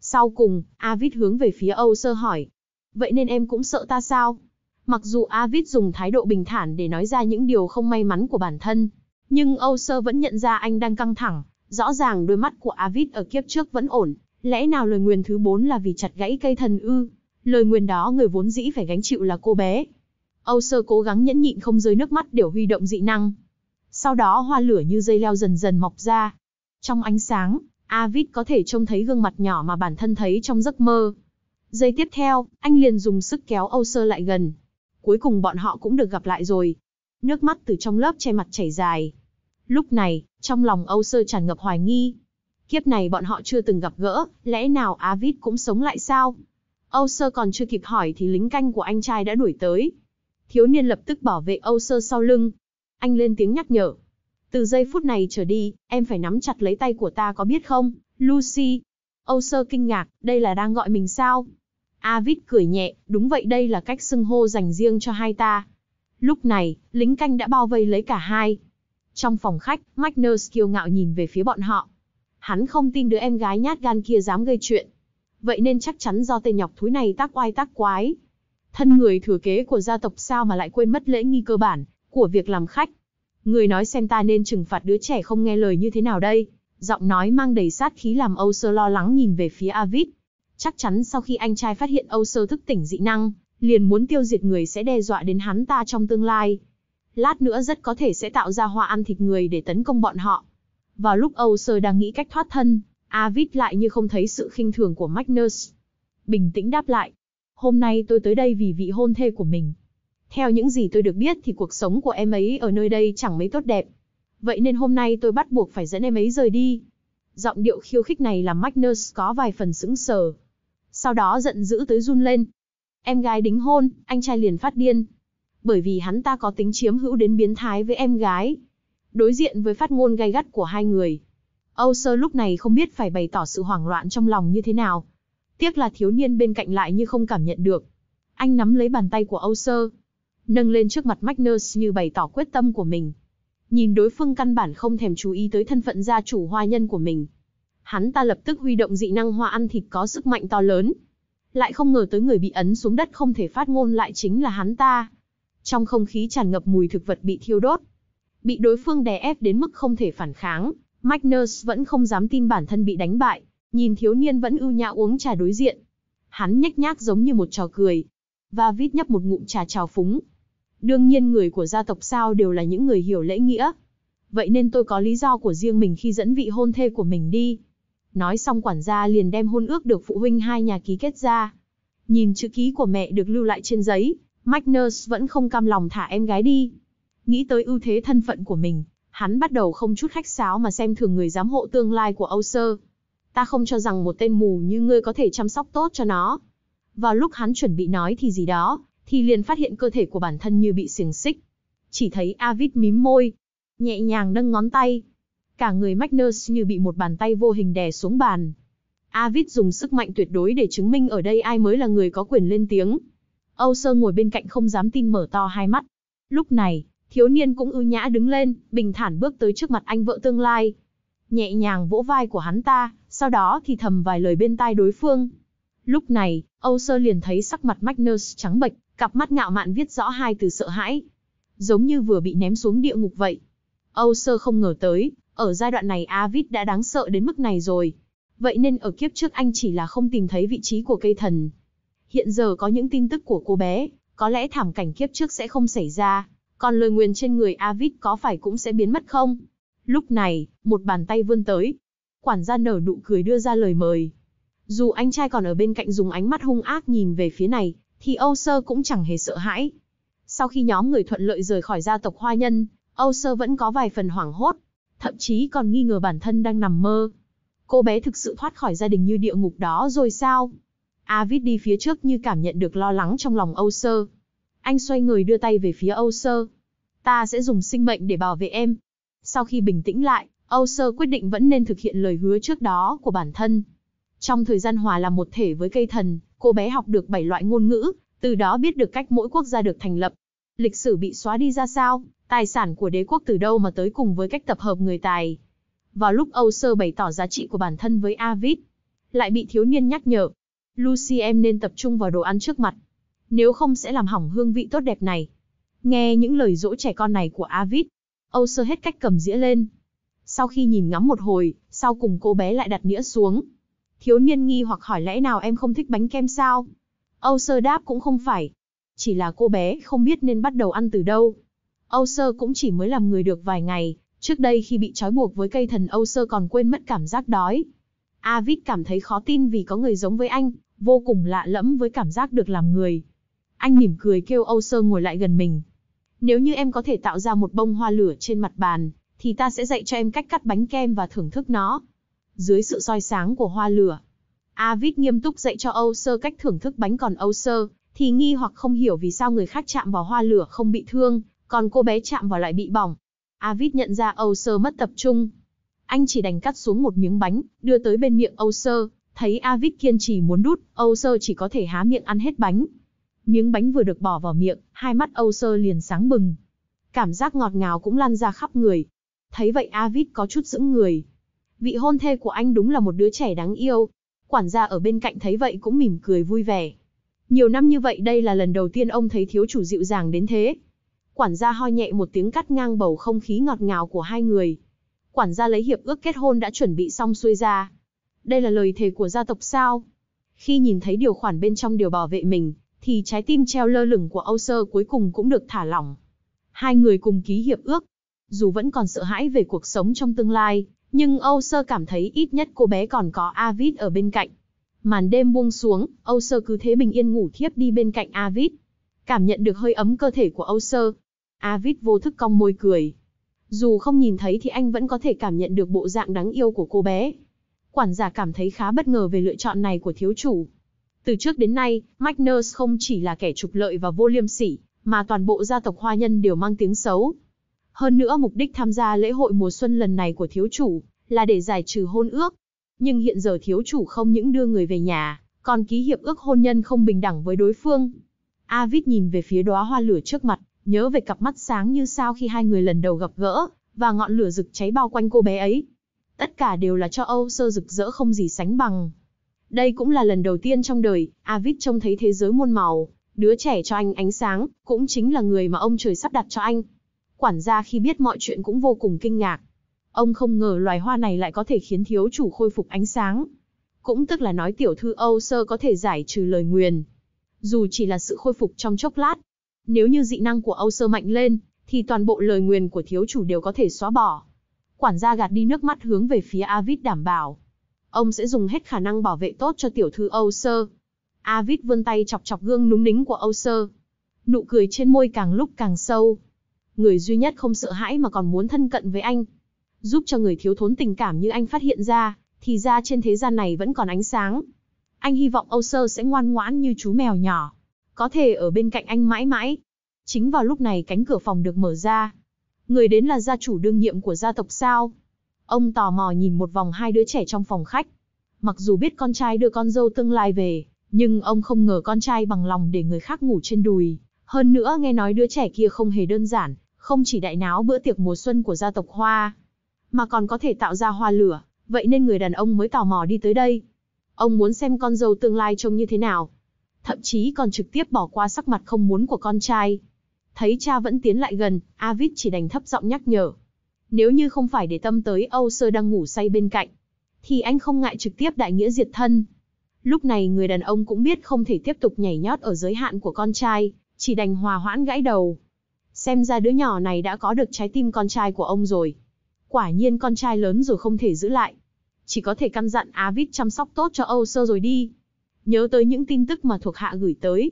Sau cùng, Avid hướng về phía Âu Sơ hỏi, Vậy nên em cũng sợ ta sao? Mặc dù Avid dùng thái độ bình thản để nói ra những điều không may mắn của bản thân, nhưng Âu Sơ vẫn nhận ra anh đang căng thẳng, rõ ràng đôi mắt của Avid ở kiếp trước vẫn ổn, lẽ nào lời nguyền thứ bốn là vì chặt gãy cây thần ư? Lời nguyền đó người vốn dĩ phải gánh chịu là cô bé. Âu Sơ cố gắng nhẫn nhịn không rơi nước mắt để huy động dị năng. Sau đó hoa lửa như dây leo dần dần mọc ra. Trong ánh sáng, Avid có thể trông thấy gương mặt nhỏ mà bản thân thấy trong giấc mơ. Giây tiếp theo, anh liền dùng sức kéo Âu Sơ lại gần. Cuối cùng bọn họ cũng được gặp lại rồi. Nước mắt từ trong lớp che mặt chảy dài. Lúc này, trong lòng Âu Sơ tràn ngập hoài nghi. Kiếp này bọn họ chưa từng gặp gỡ, lẽ nào Avid cũng sống lại sao? Âu Sơ còn chưa kịp hỏi thì lính canh của anh trai đã đuổi tới. Thiếu niên lập tức bảo vệ Âu Sơ sau lưng. Anh lên tiếng nhắc nhở. Từ giây phút này trở đi, em phải nắm chặt lấy tay của ta có biết không, Lucy? Âu Sơ kinh ngạc, đây là đang gọi mình sao? Avid cười nhẹ, đúng vậy đây là cách xưng hô dành riêng cho hai ta. Lúc này, lính canh đã bao vây lấy cả hai. Trong phòng khách, Magnus kiêu ngạo nhìn về phía bọn họ. Hắn không tin đứa em gái nhát gan kia dám gây chuyện. Vậy nên chắc chắn do tên nhọc thúi này tác oai tác quái. Thân người thừa kế của gia tộc sao mà lại quên mất lễ nghi cơ bản của việc làm khách. Người nói xem ta nên trừng phạt đứa trẻ không nghe lời như thế nào đây. Giọng nói mang đầy sát khí làm Âu Sơ lo lắng nhìn về phía Avid. Chắc chắn sau khi anh trai phát hiện Âu Sơ thức tỉnh dị năng, liền muốn tiêu diệt người sẽ đe dọa đến hắn ta trong tương lai. Lát nữa rất có thể sẽ tạo ra hoa ăn thịt người để tấn công bọn họ. Vào lúc Âu Sơ đang nghĩ cách thoát thân, Avid lại như không thấy sự khinh thường của Magnus. Bình tĩnh đáp lại. Hôm nay tôi tới đây vì vị hôn thê của mình. Theo những gì tôi được biết thì cuộc sống của em ấy ở nơi đây chẳng mấy tốt đẹp. Vậy nên hôm nay tôi bắt buộc phải dẫn em ấy rời đi. Giọng điệu khiêu khích này làm Magnus có vài phần sững sờ sau đó giận dữ tới run lên. Em gái đính hôn, anh trai liền phát điên. Bởi vì hắn ta có tính chiếm hữu đến biến thái với em gái. Đối diện với phát ngôn gay gắt của hai người, Âu Sơ lúc này không biết phải bày tỏ sự hoảng loạn trong lòng như thế nào. Tiếc là thiếu niên bên cạnh lại như không cảm nhận được. Anh nắm lấy bàn tay của Âu Sơ, nâng lên trước mặt Magnus như bày tỏ quyết tâm của mình. Nhìn đối phương căn bản không thèm chú ý tới thân phận gia chủ hoa nhân của mình, Hắn ta lập tức huy động dị năng hoa ăn thịt có sức mạnh to lớn. Lại không ngờ tới người bị ấn xuống đất không thể phát ngôn lại chính là hắn ta. Trong không khí tràn ngập mùi thực vật bị thiêu đốt. Bị đối phương đè ép đến mức không thể phản kháng, Magnus vẫn không dám tin bản thân bị đánh bại, nhìn thiếu niên vẫn ưu nhã uống trà đối diện. Hắn nhếch nhác giống như một trò cười, và vít nhấp một ngụm trà trào phúng. Đương nhiên người của gia tộc sao đều là những người hiểu lễ nghĩa. Vậy nên tôi có lý do của riêng mình khi dẫn vị hôn thê của mình đi. Nói xong quản gia liền đem hôn ước được phụ huynh hai nhà ký kết ra. Nhìn chữ ký của mẹ được lưu lại trên giấy, Magnus vẫn không cam lòng thả em gái đi. Nghĩ tới ưu thế thân phận của mình, hắn bắt đầu không chút khách sáo mà xem thường người giám hộ tương lai của Âu Sơ. Ta không cho rằng một tên mù như ngươi có thể chăm sóc tốt cho nó. Vào lúc hắn chuẩn bị nói thì gì đó, thì liền phát hiện cơ thể của bản thân như bị xiềng xích. Chỉ thấy Avid mím môi, nhẹ nhàng nâng ngón tay, Cả người Magnus như bị một bàn tay vô hình đè xuống bàn. Avid dùng sức mạnh tuyệt đối để chứng minh ở đây ai mới là người có quyền lên tiếng. Âu Sơ ngồi bên cạnh không dám tin mở to hai mắt. Lúc này, thiếu niên cũng ưu nhã đứng lên, bình thản bước tới trước mặt anh vợ tương lai. Nhẹ nhàng vỗ vai của hắn ta, sau đó thì thầm vài lời bên tai đối phương. Lúc này, Âu Sơ liền thấy sắc mặt Magnus trắng bệch, cặp mắt ngạo mạn viết rõ hai từ sợ hãi. Giống như vừa bị ném xuống địa ngục vậy. Âu Sơ không ngờ tới, ở giai đoạn này Avid đã đáng sợ đến mức này rồi. Vậy nên ở kiếp trước anh chỉ là không tìm thấy vị trí của cây thần. Hiện giờ có những tin tức của cô bé, có lẽ thảm cảnh kiếp trước sẽ không xảy ra. Còn lời nguyền trên người Avid có phải cũng sẽ biến mất không? Lúc này, một bàn tay vươn tới. Quản gia nở nụ cười đưa ra lời mời. Dù anh trai còn ở bên cạnh dùng ánh mắt hung ác nhìn về phía này, thì Âu Sơ cũng chẳng hề sợ hãi. Sau khi nhóm người thuận lợi rời khỏi gia tộc Hoa Nhân, Âu Sơ vẫn có vài phần hoảng hốt, thậm chí còn nghi ngờ bản thân đang nằm mơ. Cô bé thực sự thoát khỏi gia đình như địa ngục đó rồi sao? Avid đi phía trước như cảm nhận được lo lắng trong lòng Âu Sơ. Anh xoay người đưa tay về phía Âu Sơ. Ta sẽ dùng sinh mệnh để bảo vệ em. Sau khi bình tĩnh lại, Âu Sơ quyết định vẫn nên thực hiện lời hứa trước đó của bản thân. Trong thời gian hòa làm một thể với cây thần, cô bé học được 7 loại ngôn ngữ, từ đó biết được cách mỗi quốc gia được thành lập. Lịch sử bị xóa đi ra sao, Tài sản của đế quốc từ đâu mà tới cùng với cách tập hợp người tài. Vào lúc Âu Sơ bày tỏ giá trị của bản thân với Avid, lại bị thiếu niên nhắc nhở. Lucy em nên tập trung vào đồ ăn trước mặt, nếu không sẽ làm hỏng hương vị tốt đẹp này. Nghe những lời dỗ trẻ con này của Avid, Âu Sơ hết cách cầm dĩa lên. Sau khi nhìn ngắm một hồi, sau cùng cô bé lại đặt nĩa xuống. Thiếu niên nghi hoặc hỏi lẽ nào em không thích bánh kem sao? Âu Sơ đáp cũng không phải. Chỉ là cô bé không biết nên bắt đầu ăn từ đâu. Âu Sơ cũng chỉ mới làm người được vài ngày, trước đây khi bị trói buộc với cây thần Âu Sơ còn quên mất cảm giác đói. Avid cảm thấy khó tin vì có người giống với anh, vô cùng lạ lẫm với cảm giác được làm người. Anh mỉm cười kêu Âu Sơ ngồi lại gần mình. Nếu như em có thể tạo ra một bông hoa lửa trên mặt bàn, thì ta sẽ dạy cho em cách cắt bánh kem và thưởng thức nó. Dưới sự soi sáng của hoa lửa, Avid nghiêm túc dạy cho Âu Sơ cách thưởng thức bánh còn Âu Sơ thì nghi hoặc không hiểu vì sao người khác chạm vào hoa lửa không bị thương, còn cô bé chạm vào lại bị bỏng. Avid nhận ra Âu Sơ mất tập trung. Anh chỉ đành cắt xuống một miếng bánh, đưa tới bên miệng Âu Sơ. Thấy Avid kiên trì muốn đút, Âu Sơ chỉ có thể há miệng ăn hết bánh. Miếng bánh vừa được bỏ vào miệng, hai mắt Âu Sơ liền sáng bừng. Cảm giác ngọt ngào cũng lan ra khắp người. Thấy vậy Avid có chút sững người. Vị hôn thê của anh đúng là một đứa trẻ đáng yêu. Quản gia ở bên cạnh thấy vậy cũng mỉm cười vui vẻ. Nhiều năm như vậy đây là lần đầu tiên ông thấy thiếu chủ dịu dàng đến thế. Quản gia ho nhẹ một tiếng cắt ngang bầu không khí ngọt ngào của hai người. Quản gia lấy hiệp ước kết hôn đã chuẩn bị xong xuôi ra. Đây là lời thề của gia tộc sao? Khi nhìn thấy điều khoản bên trong điều bảo vệ mình, thì trái tim treo lơ lửng của Âu Sơ cuối cùng cũng được thả lỏng. Hai người cùng ký hiệp ước. Dù vẫn còn sợ hãi về cuộc sống trong tương lai, nhưng Âu Sơ cảm thấy ít nhất cô bé còn có Avid ở bên cạnh. Màn đêm buông xuống, Âu Sơ cứ thế bình yên ngủ thiếp đi bên cạnh Avid. Cảm nhận được hơi ấm cơ thể của Âu Sơ, Avid vô thức cong môi cười. Dù không nhìn thấy thì anh vẫn có thể cảm nhận được bộ dạng đáng yêu của cô bé. Quản giả cảm thấy khá bất ngờ về lựa chọn này của thiếu chủ. Từ trước đến nay, Magnus không chỉ là kẻ trục lợi và vô liêm sỉ, mà toàn bộ gia tộc hoa nhân đều mang tiếng xấu. Hơn nữa mục đích tham gia lễ hội mùa xuân lần này của thiếu chủ là để giải trừ hôn ước. Nhưng hiện giờ thiếu chủ không những đưa người về nhà, còn ký hiệp ước hôn nhân không bình đẳng với đối phương. Avid nhìn về phía đóa hoa lửa trước mặt, nhớ về cặp mắt sáng như sao khi hai người lần đầu gặp gỡ, và ngọn lửa rực cháy bao quanh cô bé ấy. Tất cả đều là cho Âu Sơ rực rỡ không gì sánh bằng. Đây cũng là lần đầu tiên trong đời, Avid trông thấy thế giới muôn màu, đứa trẻ cho anh ánh sáng, cũng chính là người mà ông trời sắp đặt cho anh. Quản gia khi biết mọi chuyện cũng vô cùng kinh ngạc. Ông không ngờ loài hoa này lại có thể khiến thiếu chủ khôi phục ánh sáng. Cũng tức là nói tiểu thư Âu Sơ có thể giải trừ lời nguyền. Dù chỉ là sự khôi phục trong chốc lát, nếu như dị năng của Âu Sơ mạnh lên, thì toàn bộ lời nguyền của thiếu chủ đều có thể xóa bỏ. Quản gia gạt đi nước mắt hướng về phía Avid đảm bảo. Ông sẽ dùng hết khả năng bảo vệ tốt cho tiểu thư Âu Sơ. Avid vươn tay chọc chọc gương núng nính của Âu Sơ. Nụ cười trên môi càng lúc càng sâu. Người duy nhất không sợ hãi mà còn muốn thân cận với anh. Giúp cho người thiếu thốn tình cảm như anh phát hiện ra, thì ra trên thế gian này vẫn còn ánh sáng. Anh hy vọng Âu Sơ sẽ ngoan ngoãn như chú mèo nhỏ có thể ở bên cạnh anh mãi mãi. Chính vào lúc này cánh cửa phòng được mở ra. Người đến là gia chủ đương nhiệm của gia tộc sao? Ông tò mò nhìn một vòng hai đứa trẻ trong phòng khách. Mặc dù biết con trai đưa con dâu tương lai về, nhưng ông không ngờ con trai bằng lòng để người khác ngủ trên đùi. Hơn nữa nghe nói đứa trẻ kia không hề đơn giản, không chỉ đại náo bữa tiệc mùa xuân của gia tộc Hoa, mà còn có thể tạo ra hoa lửa, vậy nên người đàn ông mới tò mò đi tới đây. Ông muốn xem con dâu tương lai trông như thế nào, thậm chí còn trực tiếp bỏ qua sắc mặt không muốn của con trai. Thấy cha vẫn tiến lại gần, Avid chỉ đành thấp giọng nhắc nhở. Nếu như không phải để tâm tới Âu Sơ đang ngủ say bên cạnh, thì anh không ngại trực tiếp đại nghĩa diệt thân. Lúc này người đàn ông cũng biết không thể tiếp tục nhảy nhót ở giới hạn của con trai, chỉ đành hòa hoãn gãy đầu. Xem ra đứa nhỏ này đã có được trái tim con trai của ông rồi. Quả nhiên con trai lớn rồi không thể giữ lại. Chỉ có thể căn dặn Avid chăm sóc tốt cho Âu Sơ rồi đi nhớ tới những tin tức mà thuộc hạ gửi tới.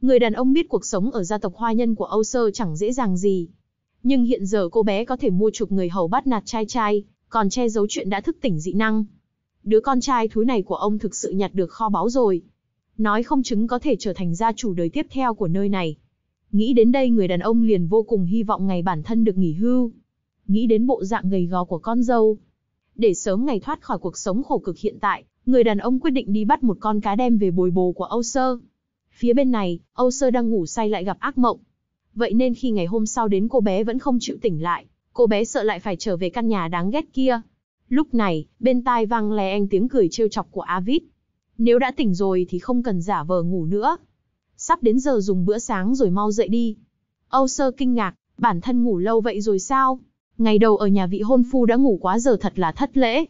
Người đàn ông biết cuộc sống ở gia tộc hoa nhân của Âu Sơ chẳng dễ dàng gì. Nhưng hiện giờ cô bé có thể mua chuộc người hầu bắt nạt trai trai, còn che giấu chuyện đã thức tỉnh dị năng. Đứa con trai thúi này của ông thực sự nhặt được kho báu rồi. Nói không chứng có thể trở thành gia chủ đời tiếp theo của nơi này. Nghĩ đến đây người đàn ông liền vô cùng hy vọng ngày bản thân được nghỉ hưu. Nghĩ đến bộ dạng gầy gò của con dâu. Để sớm ngày thoát khỏi cuộc sống khổ cực hiện tại, người đàn ông quyết định đi bắt một con cá đem về bồi bồ của Âu Sơ. Phía bên này, Âu Sơ đang ngủ say lại gặp ác mộng. Vậy nên khi ngày hôm sau đến cô bé vẫn không chịu tỉnh lại, cô bé sợ lại phải trở về căn nhà đáng ghét kia. Lúc này, bên tai vang lè anh tiếng cười trêu chọc của Avid. Nếu đã tỉnh rồi thì không cần giả vờ ngủ nữa. Sắp đến giờ dùng bữa sáng rồi mau dậy đi. Âu Sơ kinh ngạc, bản thân ngủ lâu vậy rồi sao? Ngày đầu ở nhà vị hôn phu đã ngủ quá giờ thật là thất lễ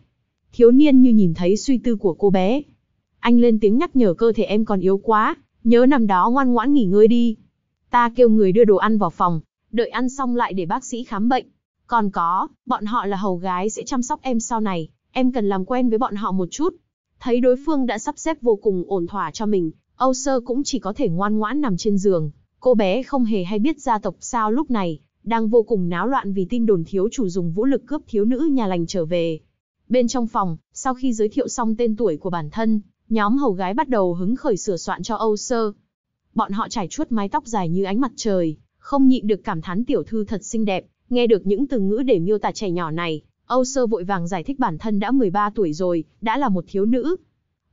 thiếu niên như nhìn thấy suy tư của cô bé. Anh lên tiếng nhắc nhở cơ thể em còn yếu quá, nhớ nằm đó ngoan ngoãn nghỉ ngơi đi. Ta kêu người đưa đồ ăn vào phòng, đợi ăn xong lại để bác sĩ khám bệnh. Còn có, bọn họ là hầu gái sẽ chăm sóc em sau này, em cần làm quen với bọn họ một chút. Thấy đối phương đã sắp xếp vô cùng ổn thỏa cho mình, Âu Sơ cũng chỉ có thể ngoan ngoãn nằm trên giường. Cô bé không hề hay biết gia tộc sao lúc này, đang vô cùng náo loạn vì tin đồn thiếu chủ dùng vũ lực cướp thiếu nữ nhà lành trở về, Bên trong phòng, sau khi giới thiệu xong tên tuổi của bản thân, nhóm hầu gái bắt đầu hứng khởi sửa soạn cho Âu Sơ. Bọn họ trải chuốt mái tóc dài như ánh mặt trời, không nhịn được cảm thán tiểu thư thật xinh đẹp, nghe được những từ ngữ để miêu tả trẻ nhỏ này, Âu Sơ vội vàng giải thích bản thân đã 13 tuổi rồi, đã là một thiếu nữ.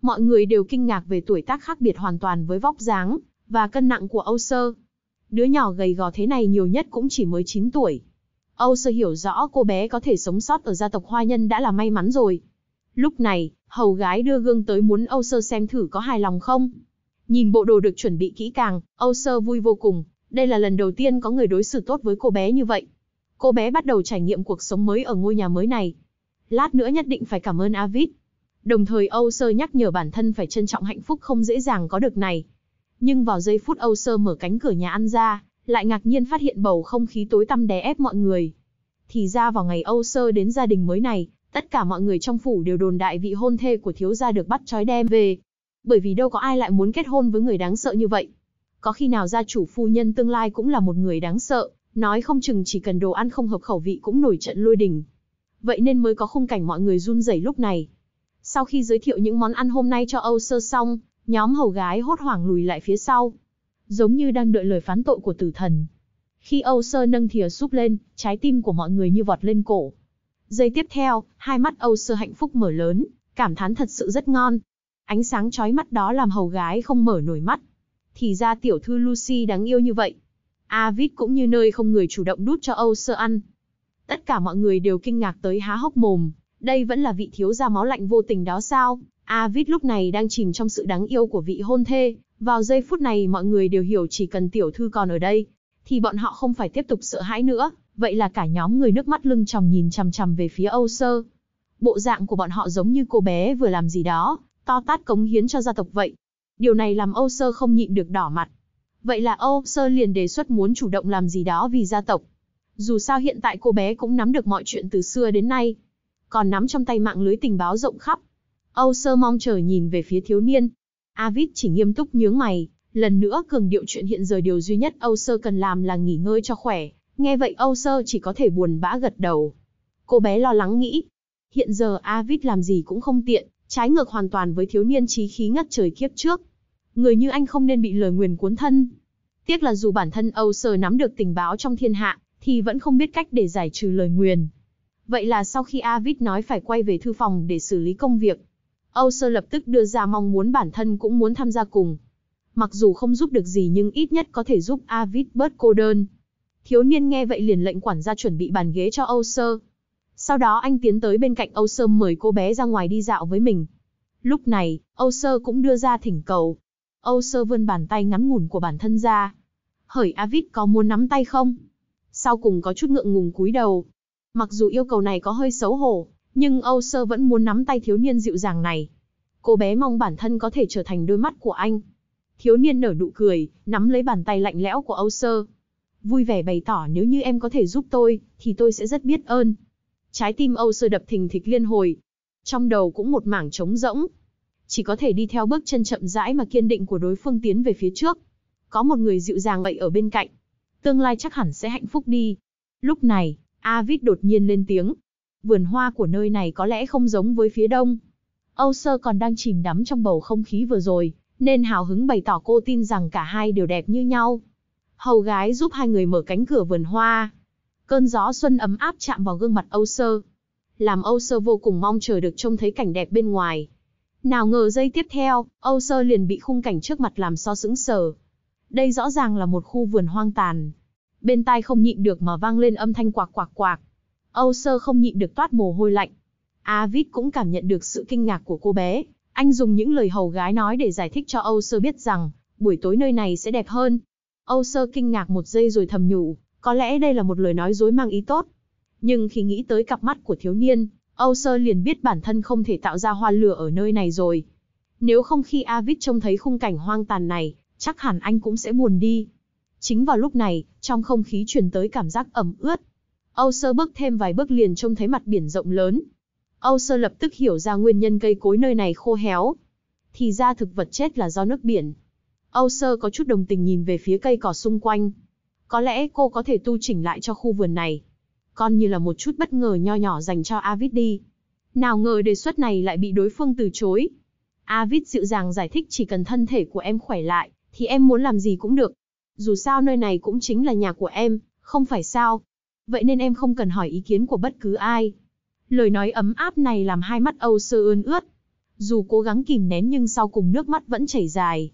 Mọi người đều kinh ngạc về tuổi tác khác biệt hoàn toàn với vóc dáng và cân nặng của Âu Sơ. Đứa nhỏ gầy gò thế này nhiều nhất cũng chỉ mới 9 tuổi, Âu Sơ hiểu rõ cô bé có thể sống sót ở gia tộc Hoa Nhân đã là may mắn rồi. Lúc này, hầu gái đưa gương tới muốn Âu Sơ xem thử có hài lòng không. Nhìn bộ đồ được chuẩn bị kỹ càng, Âu Sơ vui vô cùng, đây là lần đầu tiên có người đối xử tốt với cô bé như vậy. Cô bé bắt đầu trải nghiệm cuộc sống mới ở ngôi nhà mới này. Lát nữa nhất định phải cảm ơn Avid. Đồng thời Âu Sơ nhắc nhở bản thân phải trân trọng hạnh phúc không dễ dàng có được này. Nhưng vào giây phút Âu Sơ mở cánh cửa nhà ăn ra, lại ngạc nhiên phát hiện bầu không khí tối tăm đè ép mọi người. Thì ra vào ngày Âu Sơ đến gia đình mới này, tất cả mọi người trong phủ đều đồn đại vị hôn thê của thiếu gia được bắt trói đem về. Bởi vì đâu có ai lại muốn kết hôn với người đáng sợ như vậy. Có khi nào gia chủ phu nhân tương lai cũng là một người đáng sợ, nói không chừng chỉ cần đồ ăn không hợp khẩu vị cũng nổi trận lôi đình. Vậy nên mới có khung cảnh mọi người run rẩy lúc này. Sau khi giới thiệu những món ăn hôm nay cho Âu Sơ xong, nhóm hầu gái hốt hoảng lùi lại phía sau giống như đang đợi lời phán tội của tử thần. Khi Âu Sơ nâng thìa súp lên, trái tim của mọi người như vọt lên cổ. Giây tiếp theo, hai mắt Âu Sơ hạnh phúc mở lớn, cảm thán thật sự rất ngon. Ánh sáng chói mắt đó làm hầu gái không mở nổi mắt. Thì ra tiểu thư Lucy đáng yêu như vậy. Avid cũng như nơi không người chủ động đút cho Âu Sơ ăn. Tất cả mọi người đều kinh ngạc tới há hốc mồm, đây vẫn là vị thiếu gia máu lạnh vô tình đó sao? Avid lúc này đang chìm trong sự đáng yêu của vị hôn thê, vào giây phút này mọi người đều hiểu chỉ cần tiểu thư còn ở đây, thì bọn họ không phải tiếp tục sợ hãi nữa, vậy là cả nhóm người nước mắt lưng tròng nhìn chằm chằm về phía Âu Sơ. Bộ dạng của bọn họ giống như cô bé vừa làm gì đó, to tát cống hiến cho gia tộc vậy. Điều này làm Âu Sơ không nhịn được đỏ mặt. Vậy là Âu Sơ liền đề xuất muốn chủ động làm gì đó vì gia tộc. Dù sao hiện tại cô bé cũng nắm được mọi chuyện từ xưa đến nay. Còn nắm trong tay mạng lưới tình báo rộng khắp. Âu Sơ mong chờ nhìn về phía thiếu niên, Avid chỉ nghiêm túc nhướng mày, lần nữa cường điệu chuyện hiện giờ điều duy nhất Âu Sơ cần làm là nghỉ ngơi cho khỏe. Nghe vậy Âu Sơ chỉ có thể buồn bã gật đầu. Cô bé lo lắng nghĩ, hiện giờ Avid làm gì cũng không tiện, trái ngược hoàn toàn với thiếu niên trí khí ngất trời kiếp trước. Người như anh không nên bị lời nguyền cuốn thân. Tiếc là dù bản thân Âu Sơ nắm được tình báo trong thiên hạ, thì vẫn không biết cách để giải trừ lời nguyền. Vậy là sau khi Avid nói phải quay về thư phòng để xử lý công việc, Âu Sơ lập tức đưa ra mong muốn bản thân cũng muốn tham gia cùng. Mặc dù không giúp được gì nhưng ít nhất có thể giúp Avid bớt cô đơn. Thiếu niên nghe vậy liền lệnh quản gia chuẩn bị bàn ghế cho Âu Sơ. Sau đó anh tiến tới bên cạnh Âu Sơ mời cô bé ra ngoài đi dạo với mình. Lúc này, Âu Sơ cũng đưa ra thỉnh cầu. Âu Sơ vươn bàn tay ngắn ngủn của bản thân ra. Hởi Avid có muốn nắm tay không? Sau cùng có chút ngượng ngùng cúi đầu. Mặc dù yêu cầu này có hơi xấu hổ, nhưng Âu Sơ vẫn muốn nắm tay thiếu niên dịu dàng này. Cô bé mong bản thân có thể trở thành đôi mắt của anh. Thiếu niên nở nụ cười, nắm lấy bàn tay lạnh lẽo của Âu Sơ. Vui vẻ bày tỏ nếu như em có thể giúp tôi, thì tôi sẽ rất biết ơn. Trái tim Âu Sơ đập thình thịch liên hồi. Trong đầu cũng một mảng trống rỗng. Chỉ có thể đi theo bước chân chậm rãi mà kiên định của đối phương tiến về phía trước. Có một người dịu dàng vậy ở bên cạnh. Tương lai chắc hẳn sẽ hạnh phúc đi. Lúc này, Avid đột nhiên lên tiếng, vườn hoa của nơi này có lẽ không giống với phía đông. Âu Sơ còn đang chìm đắm trong bầu không khí vừa rồi, nên hào hứng bày tỏ cô tin rằng cả hai đều đẹp như nhau. Hầu gái giúp hai người mở cánh cửa vườn hoa. Cơn gió xuân ấm áp chạm vào gương mặt Âu Sơ. Làm Âu Sơ vô cùng mong chờ được trông thấy cảnh đẹp bên ngoài. Nào ngờ giây tiếp theo, Âu Sơ liền bị khung cảnh trước mặt làm so sững sờ. Đây rõ ràng là một khu vườn hoang tàn. Bên tai không nhịn được mà vang lên âm thanh quạc quạc quạc. Âu Sơ không nhịn được toát mồ hôi lạnh. Avid cũng cảm nhận được sự kinh ngạc của cô bé, anh dùng những lời hầu gái nói để giải thích cho Âu Sơ biết rằng, buổi tối nơi này sẽ đẹp hơn. Âu Sơ kinh ngạc một giây rồi thầm nhủ, có lẽ đây là một lời nói dối mang ý tốt. Nhưng khi nghĩ tới cặp mắt của thiếu niên, Âu Sơ liền biết bản thân không thể tạo ra hoa lửa ở nơi này rồi. Nếu không khi Avid trông thấy khung cảnh hoang tàn này, chắc hẳn anh cũng sẽ buồn đi. Chính vào lúc này, trong không khí truyền tới cảm giác ẩm ướt, Âu Sơ bước thêm vài bước liền trông thấy mặt biển rộng lớn. Âu Sơ lập tức hiểu ra nguyên nhân cây cối nơi này khô héo. Thì ra thực vật chết là do nước biển. Âu Sơ có chút đồng tình nhìn về phía cây cỏ xung quanh. Có lẽ cô có thể tu chỉnh lại cho khu vườn này. Con như là một chút bất ngờ nho nhỏ dành cho Avid đi. Nào ngờ đề xuất này lại bị đối phương từ chối. Avid dịu dàng giải thích chỉ cần thân thể của em khỏe lại, thì em muốn làm gì cũng được. Dù sao nơi này cũng chính là nhà của em, không phải sao vậy nên em không cần hỏi ý kiến của bất cứ ai. Lời nói ấm áp này làm hai mắt Âu Sơ ươn ướt. Dù cố gắng kìm nén nhưng sau cùng nước mắt vẫn chảy dài.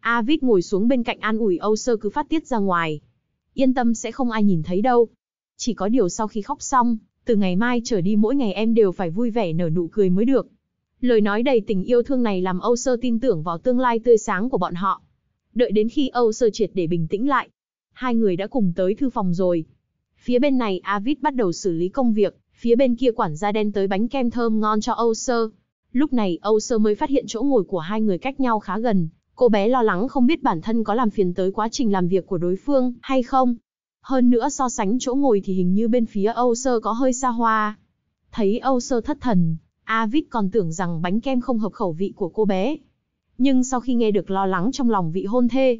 Avid ngồi xuống bên cạnh an ủi Âu Sơ cứ phát tiết ra ngoài. Yên tâm sẽ không ai nhìn thấy đâu. Chỉ có điều sau khi khóc xong, từ ngày mai trở đi mỗi ngày em đều phải vui vẻ nở nụ cười mới được. Lời nói đầy tình yêu thương này làm Âu Sơ tin tưởng vào tương lai tươi sáng của bọn họ. Đợi đến khi Âu Sơ triệt để bình tĩnh lại. Hai người đã cùng tới thư phòng rồi. Phía bên này Avid bắt đầu xử lý công việc, phía bên kia quản gia đen tới bánh kem thơm ngon cho Âu Sơ. Lúc này Âu Sơ mới phát hiện chỗ ngồi của hai người cách nhau khá gần, cô bé lo lắng không biết bản thân có làm phiền tới quá trình làm việc của đối phương hay không. Hơn nữa so sánh chỗ ngồi thì hình như bên phía Âu Sơ có hơi xa hoa. Thấy Âu Sơ thất thần, Avid còn tưởng rằng bánh kem không hợp khẩu vị của cô bé. Nhưng sau khi nghe được lo lắng trong lòng vị hôn thê,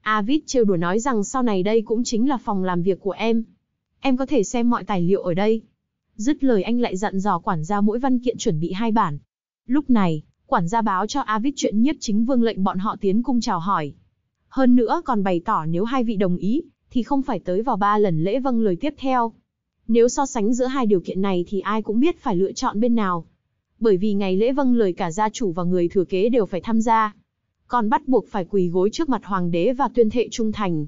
Avid trêu đùa nói rằng sau này đây cũng chính là phòng làm việc của em, em có thể xem mọi tài liệu ở đây. Dứt lời anh lại dặn dò quản gia mỗi văn kiện chuẩn bị hai bản. Lúc này, quản gia báo cho A Vít chuyện nhiếp chính vương lệnh bọn họ tiến cung chào hỏi. Hơn nữa còn bày tỏ nếu hai vị đồng ý, thì không phải tới vào ba lần lễ vâng lời tiếp theo. Nếu so sánh giữa hai điều kiện này thì ai cũng biết phải lựa chọn bên nào. Bởi vì ngày lễ vâng lời cả gia chủ và người thừa kế đều phải tham gia. Còn bắt buộc phải quỳ gối trước mặt hoàng đế và tuyên thệ trung thành.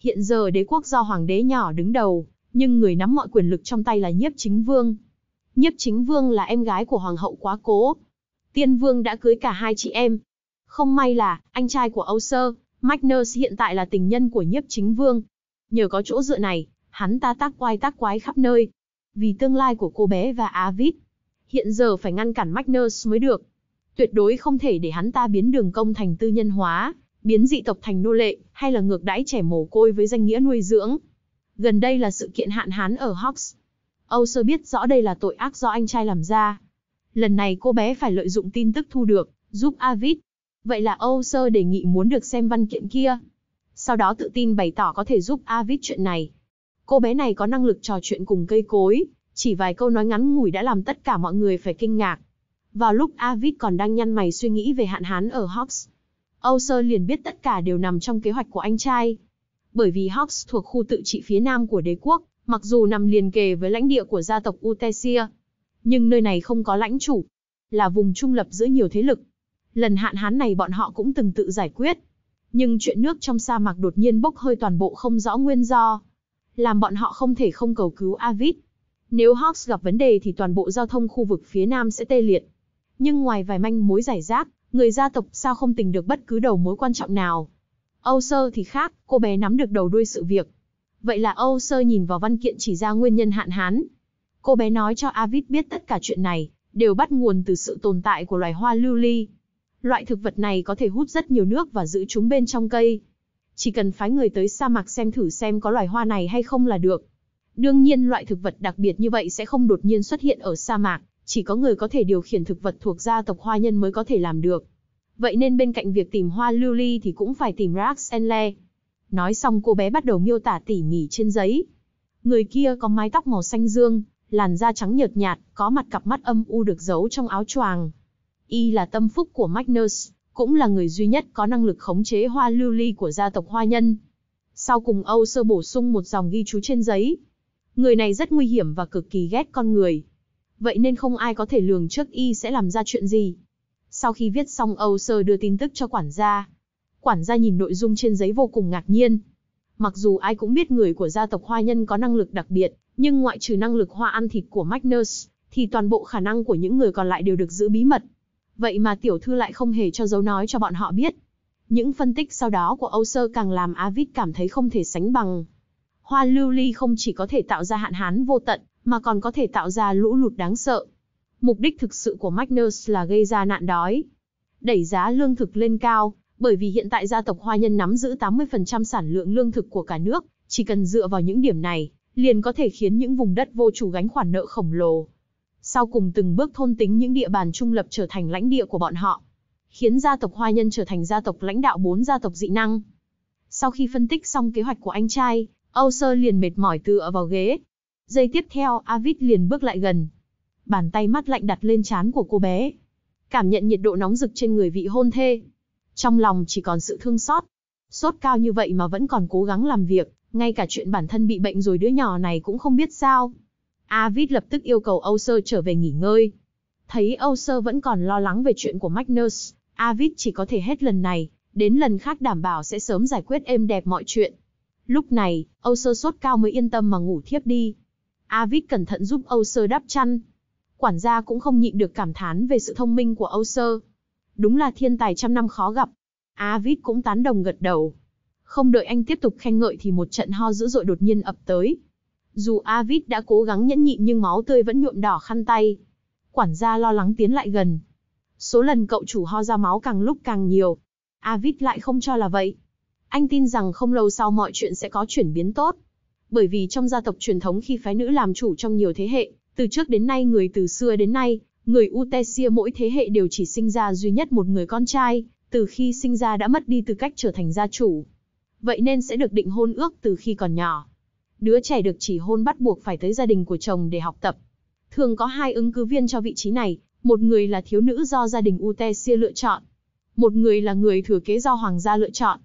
Hiện giờ đế quốc do hoàng đế nhỏ đứng đầu, nhưng người nắm mọi quyền lực trong tay là nhiếp chính vương. Nhiếp chính vương là em gái của hoàng hậu quá cố. Tiên vương đã cưới cả hai chị em. Không may là, anh trai của Âu Sơ, Magnus hiện tại là tình nhân của nhiếp chính vương. Nhờ có chỗ dựa này, hắn ta tác quai tác quái khắp nơi. Vì tương lai của cô bé và Avid, hiện giờ phải ngăn cản Magnus mới được. Tuyệt đối không thể để hắn ta biến đường công thành tư nhân hóa, biến dị tộc thành nô lệ, hay là ngược đãi trẻ mồ côi với danh nghĩa nuôi dưỡng. Gần đây là sự kiện hạn hán ở Hawks. Âu sơ biết rõ đây là tội ác do anh trai làm ra. Lần này cô bé phải lợi dụng tin tức thu được, giúp Avid. Vậy là Âu sơ đề nghị muốn được xem văn kiện kia. Sau đó tự tin bày tỏ có thể giúp Avid chuyện này. Cô bé này có năng lực trò chuyện cùng cây cối, chỉ vài câu nói ngắn ngủi đã làm tất cả mọi người phải kinh ngạc. Vào lúc Avid còn đang nhăn mày suy nghĩ về hạn hán ở Hawks, Âu Sơ liền biết tất cả đều nằm trong kế hoạch của anh trai bởi vì Hops thuộc khu tự trị phía nam của đế quốc, mặc dù nằm liền kề với lãnh địa của gia tộc Utesia, nhưng nơi này không có lãnh chủ, là vùng trung lập giữa nhiều thế lực. Lần hạn hán này bọn họ cũng từng tự giải quyết, nhưng chuyện nước trong sa mạc đột nhiên bốc hơi toàn bộ không rõ nguyên do, làm bọn họ không thể không cầu cứu Avid. Nếu Hawks gặp vấn đề thì toàn bộ giao thông khu vực phía nam sẽ tê liệt. Nhưng ngoài vài manh mối giải rác, người gia tộc sao không tìm được bất cứ đầu mối quan trọng nào, Âu Sơ thì khác, cô bé nắm được đầu đuôi sự việc. Vậy là Âu Sơ nhìn vào văn kiện chỉ ra nguyên nhân hạn hán. Cô bé nói cho Avid biết tất cả chuyện này, đều bắt nguồn từ sự tồn tại của loài hoa lưu ly. Loại thực vật này có thể hút rất nhiều nước và giữ chúng bên trong cây. Chỉ cần phái người tới sa mạc xem thử xem có loài hoa này hay không là được. Đương nhiên loại thực vật đặc biệt như vậy sẽ không đột nhiên xuất hiện ở sa mạc, chỉ có người có thể điều khiển thực vật thuộc gia tộc hoa nhân mới có thể làm được. Vậy nên bên cạnh việc tìm hoa lưu ly thì cũng phải tìm Rax Enle. Nói xong cô bé bắt đầu miêu tả tỉ mỉ trên giấy. Người kia có mái tóc màu xanh dương, làn da trắng nhợt nhạt, có mặt cặp mắt âm u được giấu trong áo choàng. Y là tâm phúc của Magnus, cũng là người duy nhất có năng lực khống chế hoa lưu ly của gia tộc hoa nhân. Sau cùng Âu sơ bổ sung một dòng ghi chú trên giấy. Người này rất nguy hiểm và cực kỳ ghét con người. Vậy nên không ai có thể lường trước Y sẽ làm ra chuyện gì. Sau khi viết xong Âu Sơ đưa tin tức cho quản gia. Quản gia nhìn nội dung trên giấy vô cùng ngạc nhiên. Mặc dù ai cũng biết người của gia tộc Hoa Nhân có năng lực đặc biệt, nhưng ngoại trừ năng lực hoa ăn thịt của Magnus, thì toàn bộ khả năng của những người còn lại đều được giữ bí mật. Vậy mà tiểu thư lại không hề cho dấu nói cho bọn họ biết. Những phân tích sau đó của Âu Sơ càng làm Avid cảm thấy không thể sánh bằng. Hoa lưu ly không chỉ có thể tạo ra hạn hán vô tận, mà còn có thể tạo ra lũ lụt đáng sợ. Mục đích thực sự của Magnus là gây ra nạn đói, đẩy giá lương thực lên cao, bởi vì hiện tại gia tộc Hoa Nhân nắm giữ 80% sản lượng lương thực của cả nước, chỉ cần dựa vào những điểm này, liền có thể khiến những vùng đất vô chủ gánh khoản nợ khổng lồ. Sau cùng từng bước thôn tính những địa bàn trung lập trở thành lãnh địa của bọn họ, khiến gia tộc Hoa Nhân trở thành gia tộc lãnh đạo bốn gia tộc dị năng. Sau khi phân tích xong kế hoạch của anh trai, Âu Sơ liền mệt mỏi tựa vào ghế. Giây tiếp theo, Avid liền bước lại gần, bàn tay mát lạnh đặt lên trán của cô bé. Cảm nhận nhiệt độ nóng rực trên người vị hôn thê. Trong lòng chỉ còn sự thương xót. Sốt cao như vậy mà vẫn còn cố gắng làm việc, ngay cả chuyện bản thân bị bệnh rồi đứa nhỏ này cũng không biết sao. Avid lập tức yêu cầu Âu Sơ trở về nghỉ ngơi. Thấy Âu Sơ vẫn còn lo lắng về chuyện của Magnus, Avid chỉ có thể hết lần này, đến lần khác đảm bảo sẽ sớm giải quyết êm đẹp mọi chuyện. Lúc này, Âu Sơ sốt cao mới yên tâm mà ngủ thiếp đi. Avid cẩn thận giúp Âu Sơ đắp chăn, quản gia cũng không nhịn được cảm thán về sự thông minh của Âu Sơ. Đúng là thiên tài trăm năm khó gặp. Á Vít cũng tán đồng gật đầu. Không đợi anh tiếp tục khen ngợi thì một trận ho dữ dội đột nhiên ập tới. Dù Vít đã cố gắng nhẫn nhịn nhưng máu tươi vẫn nhuộm đỏ khăn tay. Quản gia lo lắng tiến lại gần. Số lần cậu chủ ho ra máu càng lúc càng nhiều. Vít lại không cho là vậy. Anh tin rằng không lâu sau mọi chuyện sẽ có chuyển biến tốt bởi vì trong gia tộc truyền thống khi phái nữ làm chủ trong nhiều thế hệ, từ trước đến nay người từ xưa đến nay, người Utesia mỗi thế hệ đều chỉ sinh ra duy nhất một người con trai, từ khi sinh ra đã mất đi tư cách trở thành gia chủ. Vậy nên sẽ được định hôn ước từ khi còn nhỏ. Đứa trẻ được chỉ hôn bắt buộc phải tới gia đình của chồng để học tập. Thường có hai ứng cử viên cho vị trí này, một người là thiếu nữ do gia đình Utesia lựa chọn, một người là người thừa kế do hoàng gia lựa chọn.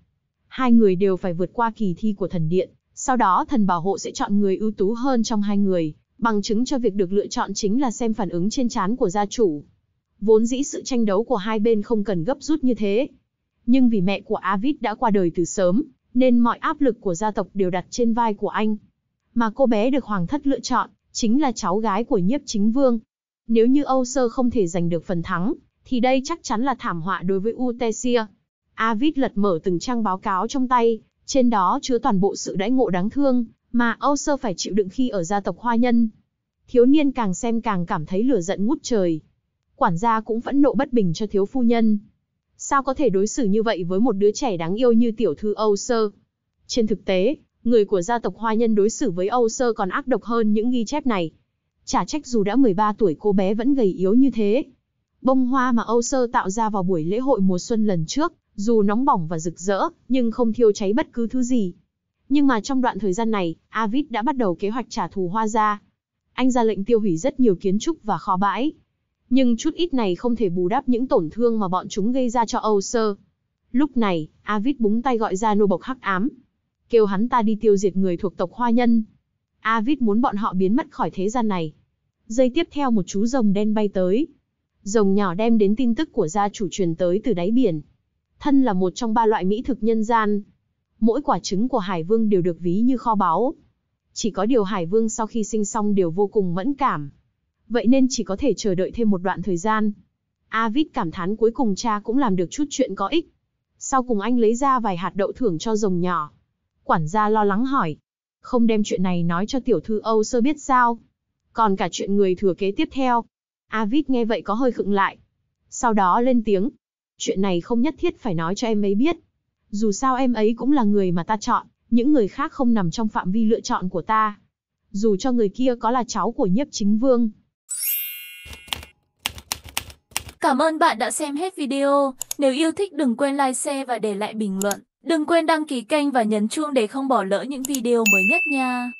Hai người đều phải vượt qua kỳ thi của thần điện, sau đó thần bảo hộ sẽ chọn người ưu tú hơn trong hai người, Bằng chứng cho việc được lựa chọn chính là xem phản ứng trên trán của gia chủ. Vốn dĩ sự tranh đấu của hai bên không cần gấp rút như thế. Nhưng vì mẹ của Avid đã qua đời từ sớm, nên mọi áp lực của gia tộc đều đặt trên vai của anh. Mà cô bé được hoàng thất lựa chọn, chính là cháu gái của nhiếp chính vương. Nếu như Âu Sơ không thể giành được phần thắng, thì đây chắc chắn là thảm họa đối với Utesia. Avid lật mở từng trang báo cáo trong tay, trên đó chứa toàn bộ sự đãi ngộ đáng thương mà Âu Sơ phải chịu đựng khi ở gia tộc Hoa Nhân. Thiếu niên càng xem càng cảm thấy lửa giận ngút trời. Quản gia cũng phẫn nộ bất bình cho thiếu phu nhân. Sao có thể đối xử như vậy với một đứa trẻ đáng yêu như tiểu thư Âu Sơ? Trên thực tế, người của gia tộc Hoa Nhân đối xử với Âu Sơ còn ác độc hơn những ghi chép này. Chả trách dù đã 13 tuổi cô bé vẫn gầy yếu như thế. Bông hoa mà Âu Sơ tạo ra vào buổi lễ hội mùa xuân lần trước, dù nóng bỏng và rực rỡ, nhưng không thiêu cháy bất cứ thứ gì. Nhưng mà trong đoạn thời gian này, Avid đã bắt đầu kế hoạch trả thù Hoa gia. Anh ra lệnh tiêu hủy rất nhiều kiến trúc và kho bãi. Nhưng chút ít này không thể bù đắp những tổn thương mà bọn chúng gây ra cho Âu Sơ. Lúc này, Avid búng tay gọi ra nô bộc hắc ám. Kêu hắn ta đi tiêu diệt người thuộc tộc Hoa Nhân. Avid muốn bọn họ biến mất khỏi thế gian này. Giây tiếp theo một chú rồng đen bay tới. Rồng nhỏ đem đến tin tức của gia chủ truyền tới từ đáy biển. Thân là một trong ba loại mỹ thực nhân gian, mỗi quả trứng của Hải Vương đều được ví như kho báu. Chỉ có điều Hải Vương sau khi sinh xong đều vô cùng mẫn cảm. Vậy nên chỉ có thể chờ đợi thêm một đoạn thời gian. Avid cảm thán cuối cùng cha cũng làm được chút chuyện có ích. Sau cùng anh lấy ra vài hạt đậu thưởng cho rồng nhỏ. Quản gia lo lắng hỏi. Không đem chuyện này nói cho tiểu thư Âu sơ biết sao. Còn cả chuyện người thừa kế tiếp theo. Avid nghe vậy có hơi khựng lại. Sau đó lên tiếng. Chuyện này không nhất thiết phải nói cho em ấy biết dù sao em ấy cũng là người mà ta chọn, những người khác không nằm trong phạm vi lựa chọn của ta. Dù cho người kia có là cháu của nhiếp chính vương. Cảm ơn bạn đã xem hết video. Nếu yêu thích đừng quên like, share và để lại bình luận. Đừng quên đăng ký kênh và nhấn chuông để không bỏ lỡ những video mới nhất nha.